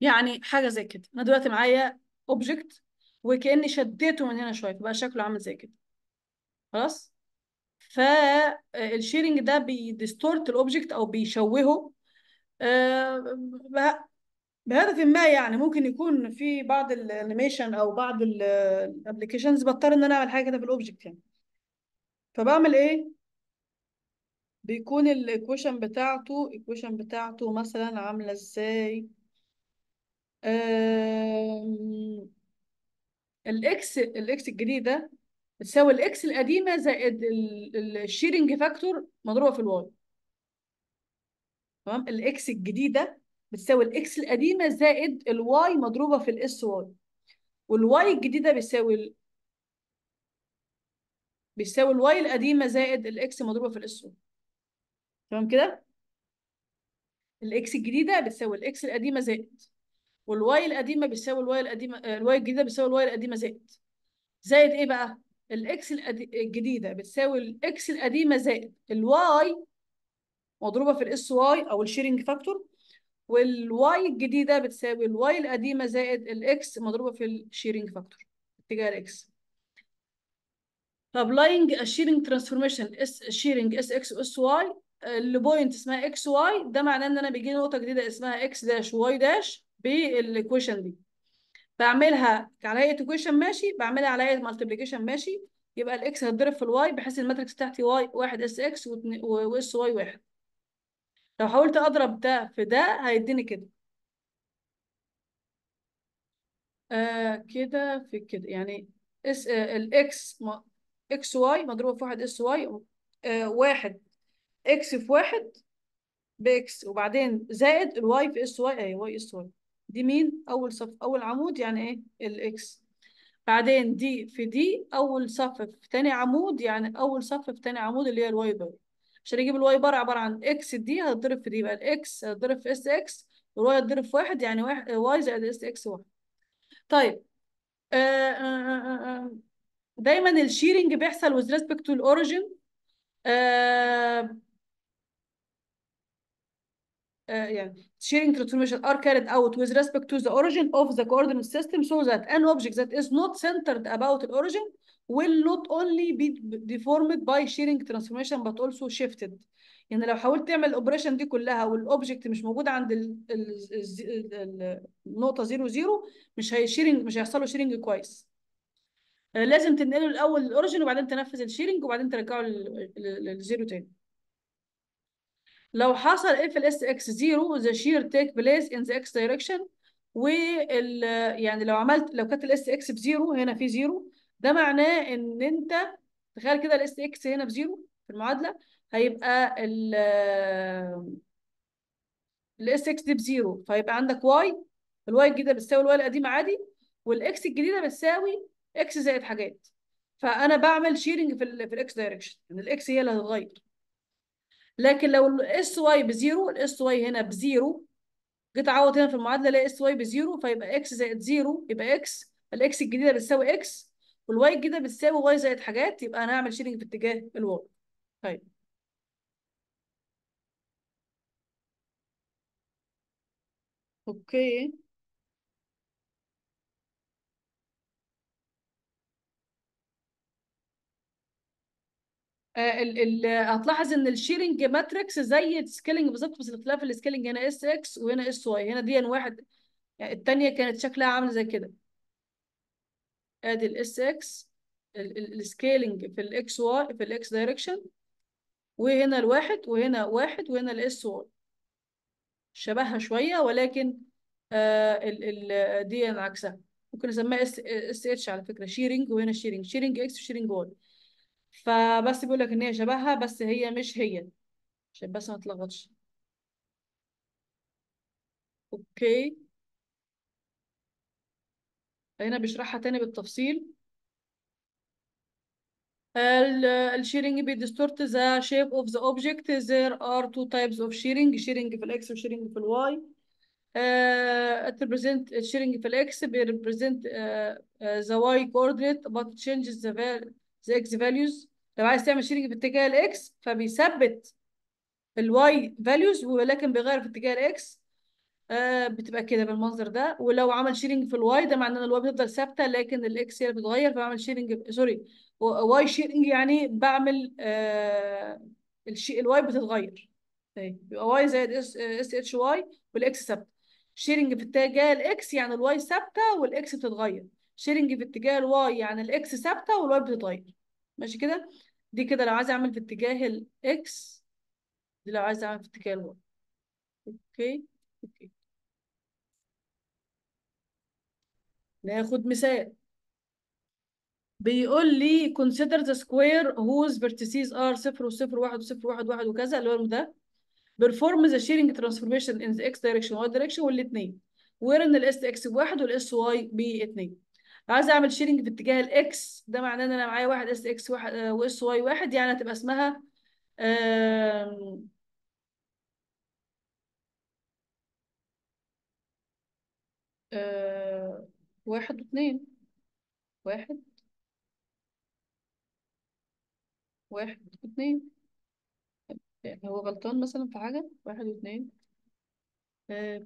يعني حاجه زي كده انا دلوقتي معايا اوبجكت وكاني شديته من هنا شويه فبقى شكله عامل زي كده خلاص فالشيرنج آه، ده بيديستورت الاوبجكت او بيشوهه أه بهدف ما يعني ممكن يكون في بعض الانيميشن او بعض الابلكيشنز بضطر ان انا اعمل حاجه كده في الاوبجكت يعني فبعمل ايه بيكون الايكويشن بتاعته الايكويشن بتاعته مثلا عامله ازاي الاكس الاكس الجديده ده بتساوي الاكس القديمه زائد الشيرنج فاكتور مضروبه في الواي تمام الاكس الجديده بتساوي الاكس القديمه زائد الواي مضروبه في الاس واي والواي الجديده بتساوي بيساوي الواي القديمه زائد الاكس مضروبه في الاس واي تمام كده الاكس الجديده بتساوي الاكس القديمه زائد والواي القديمه بيساوي الواي القديمه الواي الجديده بيساوي الواي القديمه زائد زائد ايه بقى الاكس الجديده بتساوي الاكس القديمه زائد الواي مضروبه في الاس واي او الشيرنج فاكتور والواي الجديده بتساوي الواي القديمه زائد الاكس مضروبه في الشيرنج فاكتور اتجاه الاكس لاينج الشيرنج ترانسفورميشن اس شيرنج اس اكس اس واي لبوينت اسمها اكس واي ده معناه ان انا بيجي لي نقطه جديده اسمها اكس داش واي داش بالايكويشن دي بعملها على هيئه ايكويشن ماشي بعملها على هيئه مالتيبليكيشن ماشي يبقى الاكس هتضرب في الواي بحيث الماتريكس بتاعتي واي 1 اس اكس واس واي 1 لو حاولت اضرب ده في ده هيديني كده آه كده في كده يعني اس آه الاكس اكس واي مضروبه في واحد اس واي آه واحد اكس في واحد باكس وبعدين زائد الواي في اس واي اي واي اس واي دي مين اول صف اول عمود يعني ايه الاكس بعدين دي في دي اول صف في تاني عمود يعني اول صف في تاني عمود اللي هي الواي بار عشان اجيب الواي بار عباره عن اكس دي هتضرب في دي بقى الاكس هتضرب في اس اكس والواي هتضرب في واحد يعني واحد واي زائد اس اكس واحد طيب آه، آه، آه، دايما الشيرنج بيحصل with respect to origin يعني sharing transformation are carried out with respect to the origin of the coordinate system so that an object that is not centered about the origin will not only be deformed by sharing transformation but also shifted يعني لو حاولت تعمل الاوبريشن دي كلها والاوبجكت مش موجود عند النقطه 0 0 مش هيشيرنج مش هيحصل له شيرنج كويس لازم تنقله الاول للاوريجن وبعدين تنفذ الشيرنج وبعدين ترجعه للزيرو تاني لو حصل اف الاس اكس 0 ذا شير تيك بليس ان ذا اكس دايركشن وال يعني لو عملت لو كانت الاس اكس بزيرو هنا في زيرو ده معناه ان انت تخيل كده الاس اكس هنا بزيرو في المعادله هيبقى ال الاس اكس دي بزيرو فهيبقى عندك واي الواي الجديده بتساوي الواي القديمه عادي والاكس الجديده بتساوي اكس زائد حاجات فانا بعمل شيرنج في الاكس دايركشن ان الاكس هي اللي هتتغير لكن لو الاس واي بزيرو الاس واي هنا بزيرو جيت اعوض هنا في المعادله الاقي اس واي بزيرو فيبقى اكس زائد زيرو يبقى اكس الاكس الجديده بتساوي اكس والواي الجديده بتساوي واي زائد حاجات يبقى انا هعمل شيرنج في اتجاه الواي طيب اوكي okay. آه، هتلاحظ ان الشيرنج ماتريكس زي السكيلنج بالظبط بس الاختلاف السكيلنج هنا اس اكس وهنا اس واي هنا دي ان واحد يعني الثانيه كانت شكلها عامل زي كده ادي الاس اكس السكيلنج في الاكس واي في الاكس دايركشن وهنا الواحد وهنا واحد وهنا الاس واي شبهها شويه ولكن آه، دي ان عكسها ممكن نسميها اس اتش على فكره شيرنج وهنا شيرنج شيرنج اكس وشيرنج واي فبس بيقول لك ان هي شبهها بس هي مش هي عشان بس ما تلخبطش اوكي هنا بيشرحها تاني بالتفصيل ال sharing distort the shape of the object there are two types of sharing sharing في الاكس وشيرنج في الواي represent sharing في الاكس بيريبريزنت the y coordinate but changes the زي اكس فاليوز لو عايز تعمل شيرنج في اتجاه الاكس فبيثبت الواي فاليوز ولكن بيغير في اتجاه الاكس آه بتبقى كده بالمنظر ده ولو عمل شيرنج في الواي ده معناه ان الواي بتفضل ثابته لكن الاكس هي اللي بتتغير فبعمل شيرنج سوري واي شيرنج يعني بعمل آه الشيء الواي بتتغير اهي طيب، يبقى واي زائد اس اتش آه، واي والاكس ثابته شيرنج في اتجاه الاكس يعني الواي ثابته والاكس بتتغير شيرنج في اتجاه الواي يعني الاكس ثابته والواي بتتغير ماشي كده دي كده لو عايزه اعمل في اتجاه الاكس دي لو عايزه اعمل في اتجاه الواي اوكي اوكي ناخد مثال بيقول لي consider the square whose vertices are 0 و0 و 1 و0 و 1 و 1 وكذا اللي هو ده perform the shearing transformation in the x direction و y direction والاثنين where ان الاس اكس بواحد والاس ب باثنين عايزه اعمل شيرنج في اتجاه الاكس ده معناه ان انا معايا واحد اس اكس واحد واس آه، واي واحد يعني هتبقى اسمها آه، واحد واثنين واحد واحد واثنين يعني هو غلطان مثلا في حاجة واحد واثنين آه،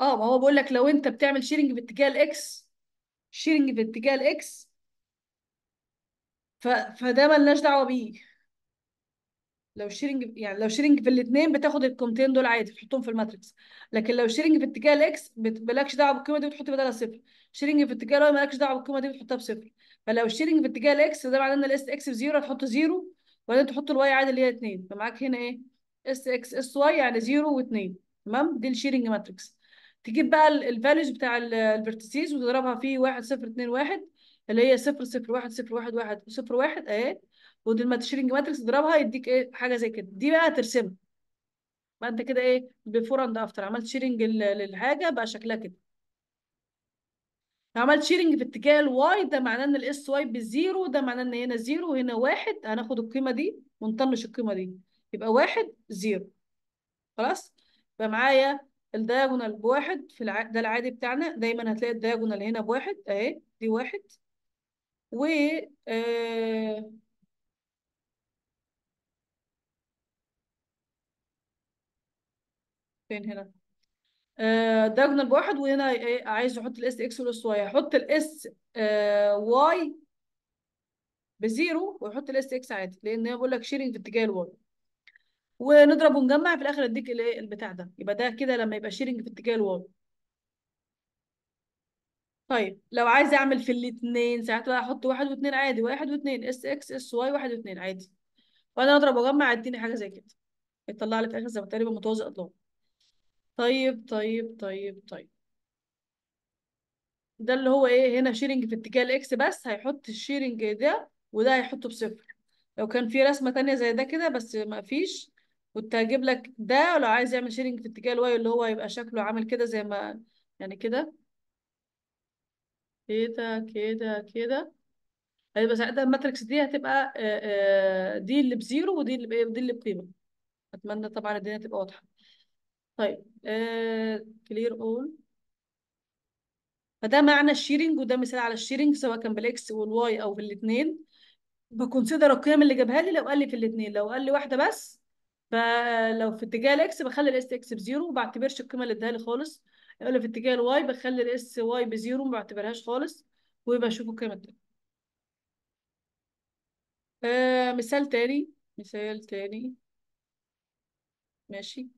اه ما هو بقول لك لو انت بتعمل شيرنج باتجاه الاكس شيرنج باتجاه الاكس ف... فده ملناش دعوه بيه لو شيرنج يعني لو شيرنج في الاثنين بتاخد القيمتين دول عادي بتحطهم في الماتريكس لكن لو شيرنج في اتجاه الاكس مالكش دعوه بالقيمه دي بتحط بدالها صفر شيرنج في اتجاه الواي مالكش دعوه بالقيمه دي بتحطها بصفر فلو شيرنج في اتجاه الاكس ده معناه ان الاس اكس بزيرو هتحط زيرو وبعدين تحط الواي عادي اللي هي اثنين فمعاك هنا ايه اس اكس اس واي يعني زيرو واثنين تمام دي الشيرنج ماتريكس تجيب بقى الفاليوز بتاع الفيرتسيز وتضربها في 1 0 2 1 اللي هي 0 0 1 0 1 1 0 1 اهي ودي الماتشيرنج ماتريكس تضربها يديك ايه حاجه زي كده دي بقى ترسمها بقى انت كده ايه بفور اند افتر عملت شيرنج للحاجه بقى شكلها كده عملت شيرنج في اتجاه الواي ده معناه ان الاس واي بزيرو ده معناه ان هنا زيرو وهنا واحد هناخد القيمه دي ونطنش القيمه دي يبقى واحد زيرو خلاص يبقى معايا الدياجونال بواحد في الع... ده العادي بتاعنا دايما هتلاقي الدياجونال هنا بواحد اهي دي واحد و آه... فين هنا آه بواحد وهنا ايه عايز احط الاس اكس والاس واي احط الاس آه واي بزيرو ويحط الاس اكس عادي لان هي بقول لك شيرنج في اتجاه الواي ونضرب ونجمع في الاخر اديك الايه البتاع ده يبقى ده كده لما يبقى شيرنج في اتجاه الواو طيب لو عايز اعمل في الاثنين ساعات بقى احط واحد واثنين عادي واحد واثنين اس اكس اس واي واحد واثنين عادي وانا اضرب واجمع اديني حاجه زي كده يطلع لي في الاخر زي ما تقريبا متوازي اضلاع طيب طيب طيب طيب ده اللي هو ايه هنا شيرنج في اتجاه الاكس بس هيحط الشيرنج ده وده هيحطه بصفر لو كان في رسمه ثانيه زي ده كده بس ما فيش كنت هجيب لك ده ولو عايز يعمل شيرنج في اتجاه الواي اللي هو يبقى شكله عامل كده زي ما يعني كده كده كده كده هيبقى ساعتها الماتريكس دي هتبقى آه، آه، دي اللي بزيرو ودي اللي ودي اللي بقيمة أتمنى طبعا الدنيا تبقى واضحة طيب كلير آه، اول فده معنى الشيرنج وده مثال على الشيرنج سواء كان بالاكس والواي او بالاثنين بكونسيدر القيم اللي جابها لي لو قال لي في الاثنين لو قال لي واحده بس فلو في اتجاه الاكس بخلي الاس اكس بزيرو ما بعتبرش القيمه اللي اداها لي خالص لو في اتجاه الواي بخلي الاس واي بزيرو ما بعتبرهاش خالص وبشوف القيمه التانية آه مثال تاني مثال تاني ماشي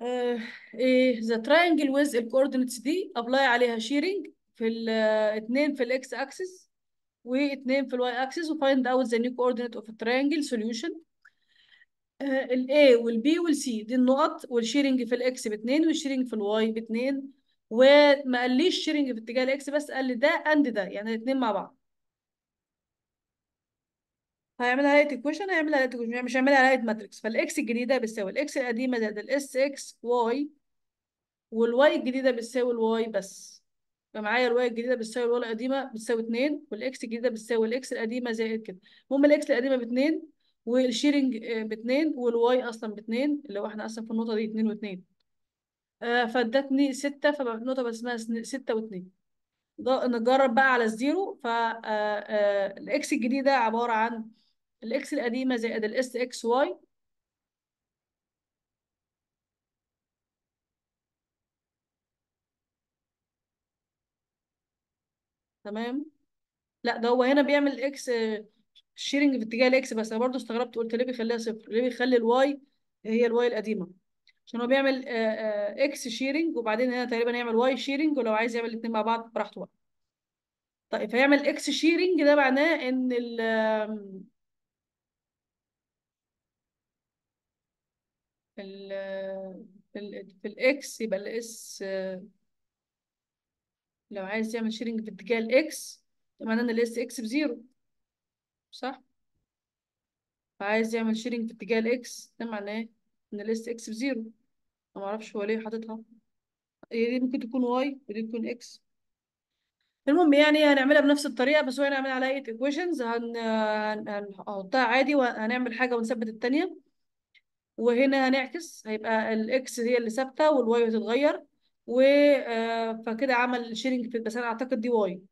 آه ايه ذا تراينجل ويز الكوردينتس دي ابلاي عليها شيرنج في الاثنين آه، في الاكس اكسس واثنين في الواي اكسس وفايند اوت ذا نيو كوردينت اوف تراينجل سوليوشن آه، ال A وال B وال C دي النقط والشيرنج في الاكس باتنين والشيرنج في الواي باتنين وما قاليش شيرنج في اتجاه الاكس بس قال لي ده اند ده يعني الاثنين مع بعض هيعملها لقيت ايكويشن هيعملها لقيت ايكويشن مش هيعملها لقيت ماتريكس فالاكس الجديده بتساوي الاكس القديمه زائد الاس اكس واي والواي الجديده بتساوي الواي بس فمعايا الواي الجديده بتساوي الواي القديمه بتساوي 2 والاكس الجديده بتساوي الاكس القديمه زائد كده المهم الاكس القديمه ب 2 والشيرنج آه، باتنين والواي اصلا باتنين اللي هو احنا اصلا في النقطه دي اتنين واتنين آه فادتني ستة فبقى النقطه اسمها ستة واتنين نجرب بقى على الزيرو فالاكس آه، آه، الجديده عباره عن الاكس القديمه زائد الاس اكس واي تمام لا ده هو هنا بيعمل اكس الشيرنج في اتجاه الاكس بس انا برضه استغربت قلت ليه بيخليها صفر ليه بيخلي الواي هي الواي القديمه عشان هو بيعمل آه، آه، اكس شيرنج وبعدين هنا تقريبا يعمل واي شيرنج ولو عايز يعمل الاثنين مع بعض براحته بقى طيب فيعمل اكس شيرنج ده معناه ان ال ال في الاكس يبقى الاس آه، لو عايز يعمل شيرنج في اتجاه الاكس معناه ان الاس اكس بزيرو صح فعايز يعمل شيرنج في اتجاه الاكس ده معناه ان الاس اكس بزيرو انا اعرفش هو ليه حاططها هي دي ممكن تكون واي ودي تكون اكس المهم يعني هنعملها بنفس الطريقه بس هو هنعمل على ايه ايكويشنز هنحطها عادي وهنعمل حاجه ونثبت الثانيه وهنا هنعكس هيبقى الاكس هي اللي ثابته والواي هتتغير و آه، فكده عمل شيرنج في بس انا اعتقد دي واي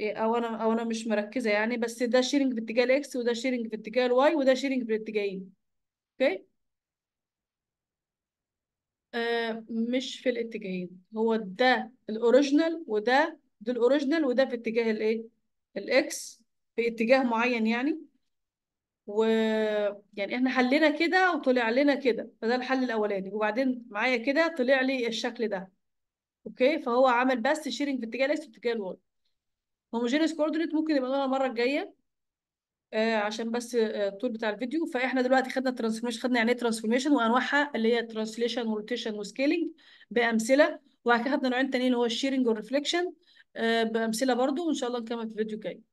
او انا او انا مش مركزه يعني بس ده شيرنج باتجاه الاكس وده شيرنج باتجاه الواي وده شيرنج باتجاهين اوكي آه مش في الاتجاهين هو ده الاوريجينال وده ده الاوريجينال وده في اتجاه الايه الاكس في اتجاه معين يعني و يعني احنا حلينا كده وطلع لنا كده فده الحل الاولاني وبعدين معايا كده طلع لي الشكل ده اوكي فهو عمل بس شيرنج في اتجاه الاكس واتجاه الواي هوموجينيس كوردينيت ممكن يبقى لنا المره الجايه آه عشان بس آه، الطول بتاع الفيديو فاحنا دلوقتي خدنا الترانسفورميشن خدنا يعني ايه ترانسفورميشن وانواعها اللي هي ترانسليشن وروتيشن وسكيلينج بامثله وبعد كده خدنا نوعين تانيين اللي هو الشيرنج والريفليكشن آه بامثله برضو وان شاء الله نكمل في الفيديو الجاي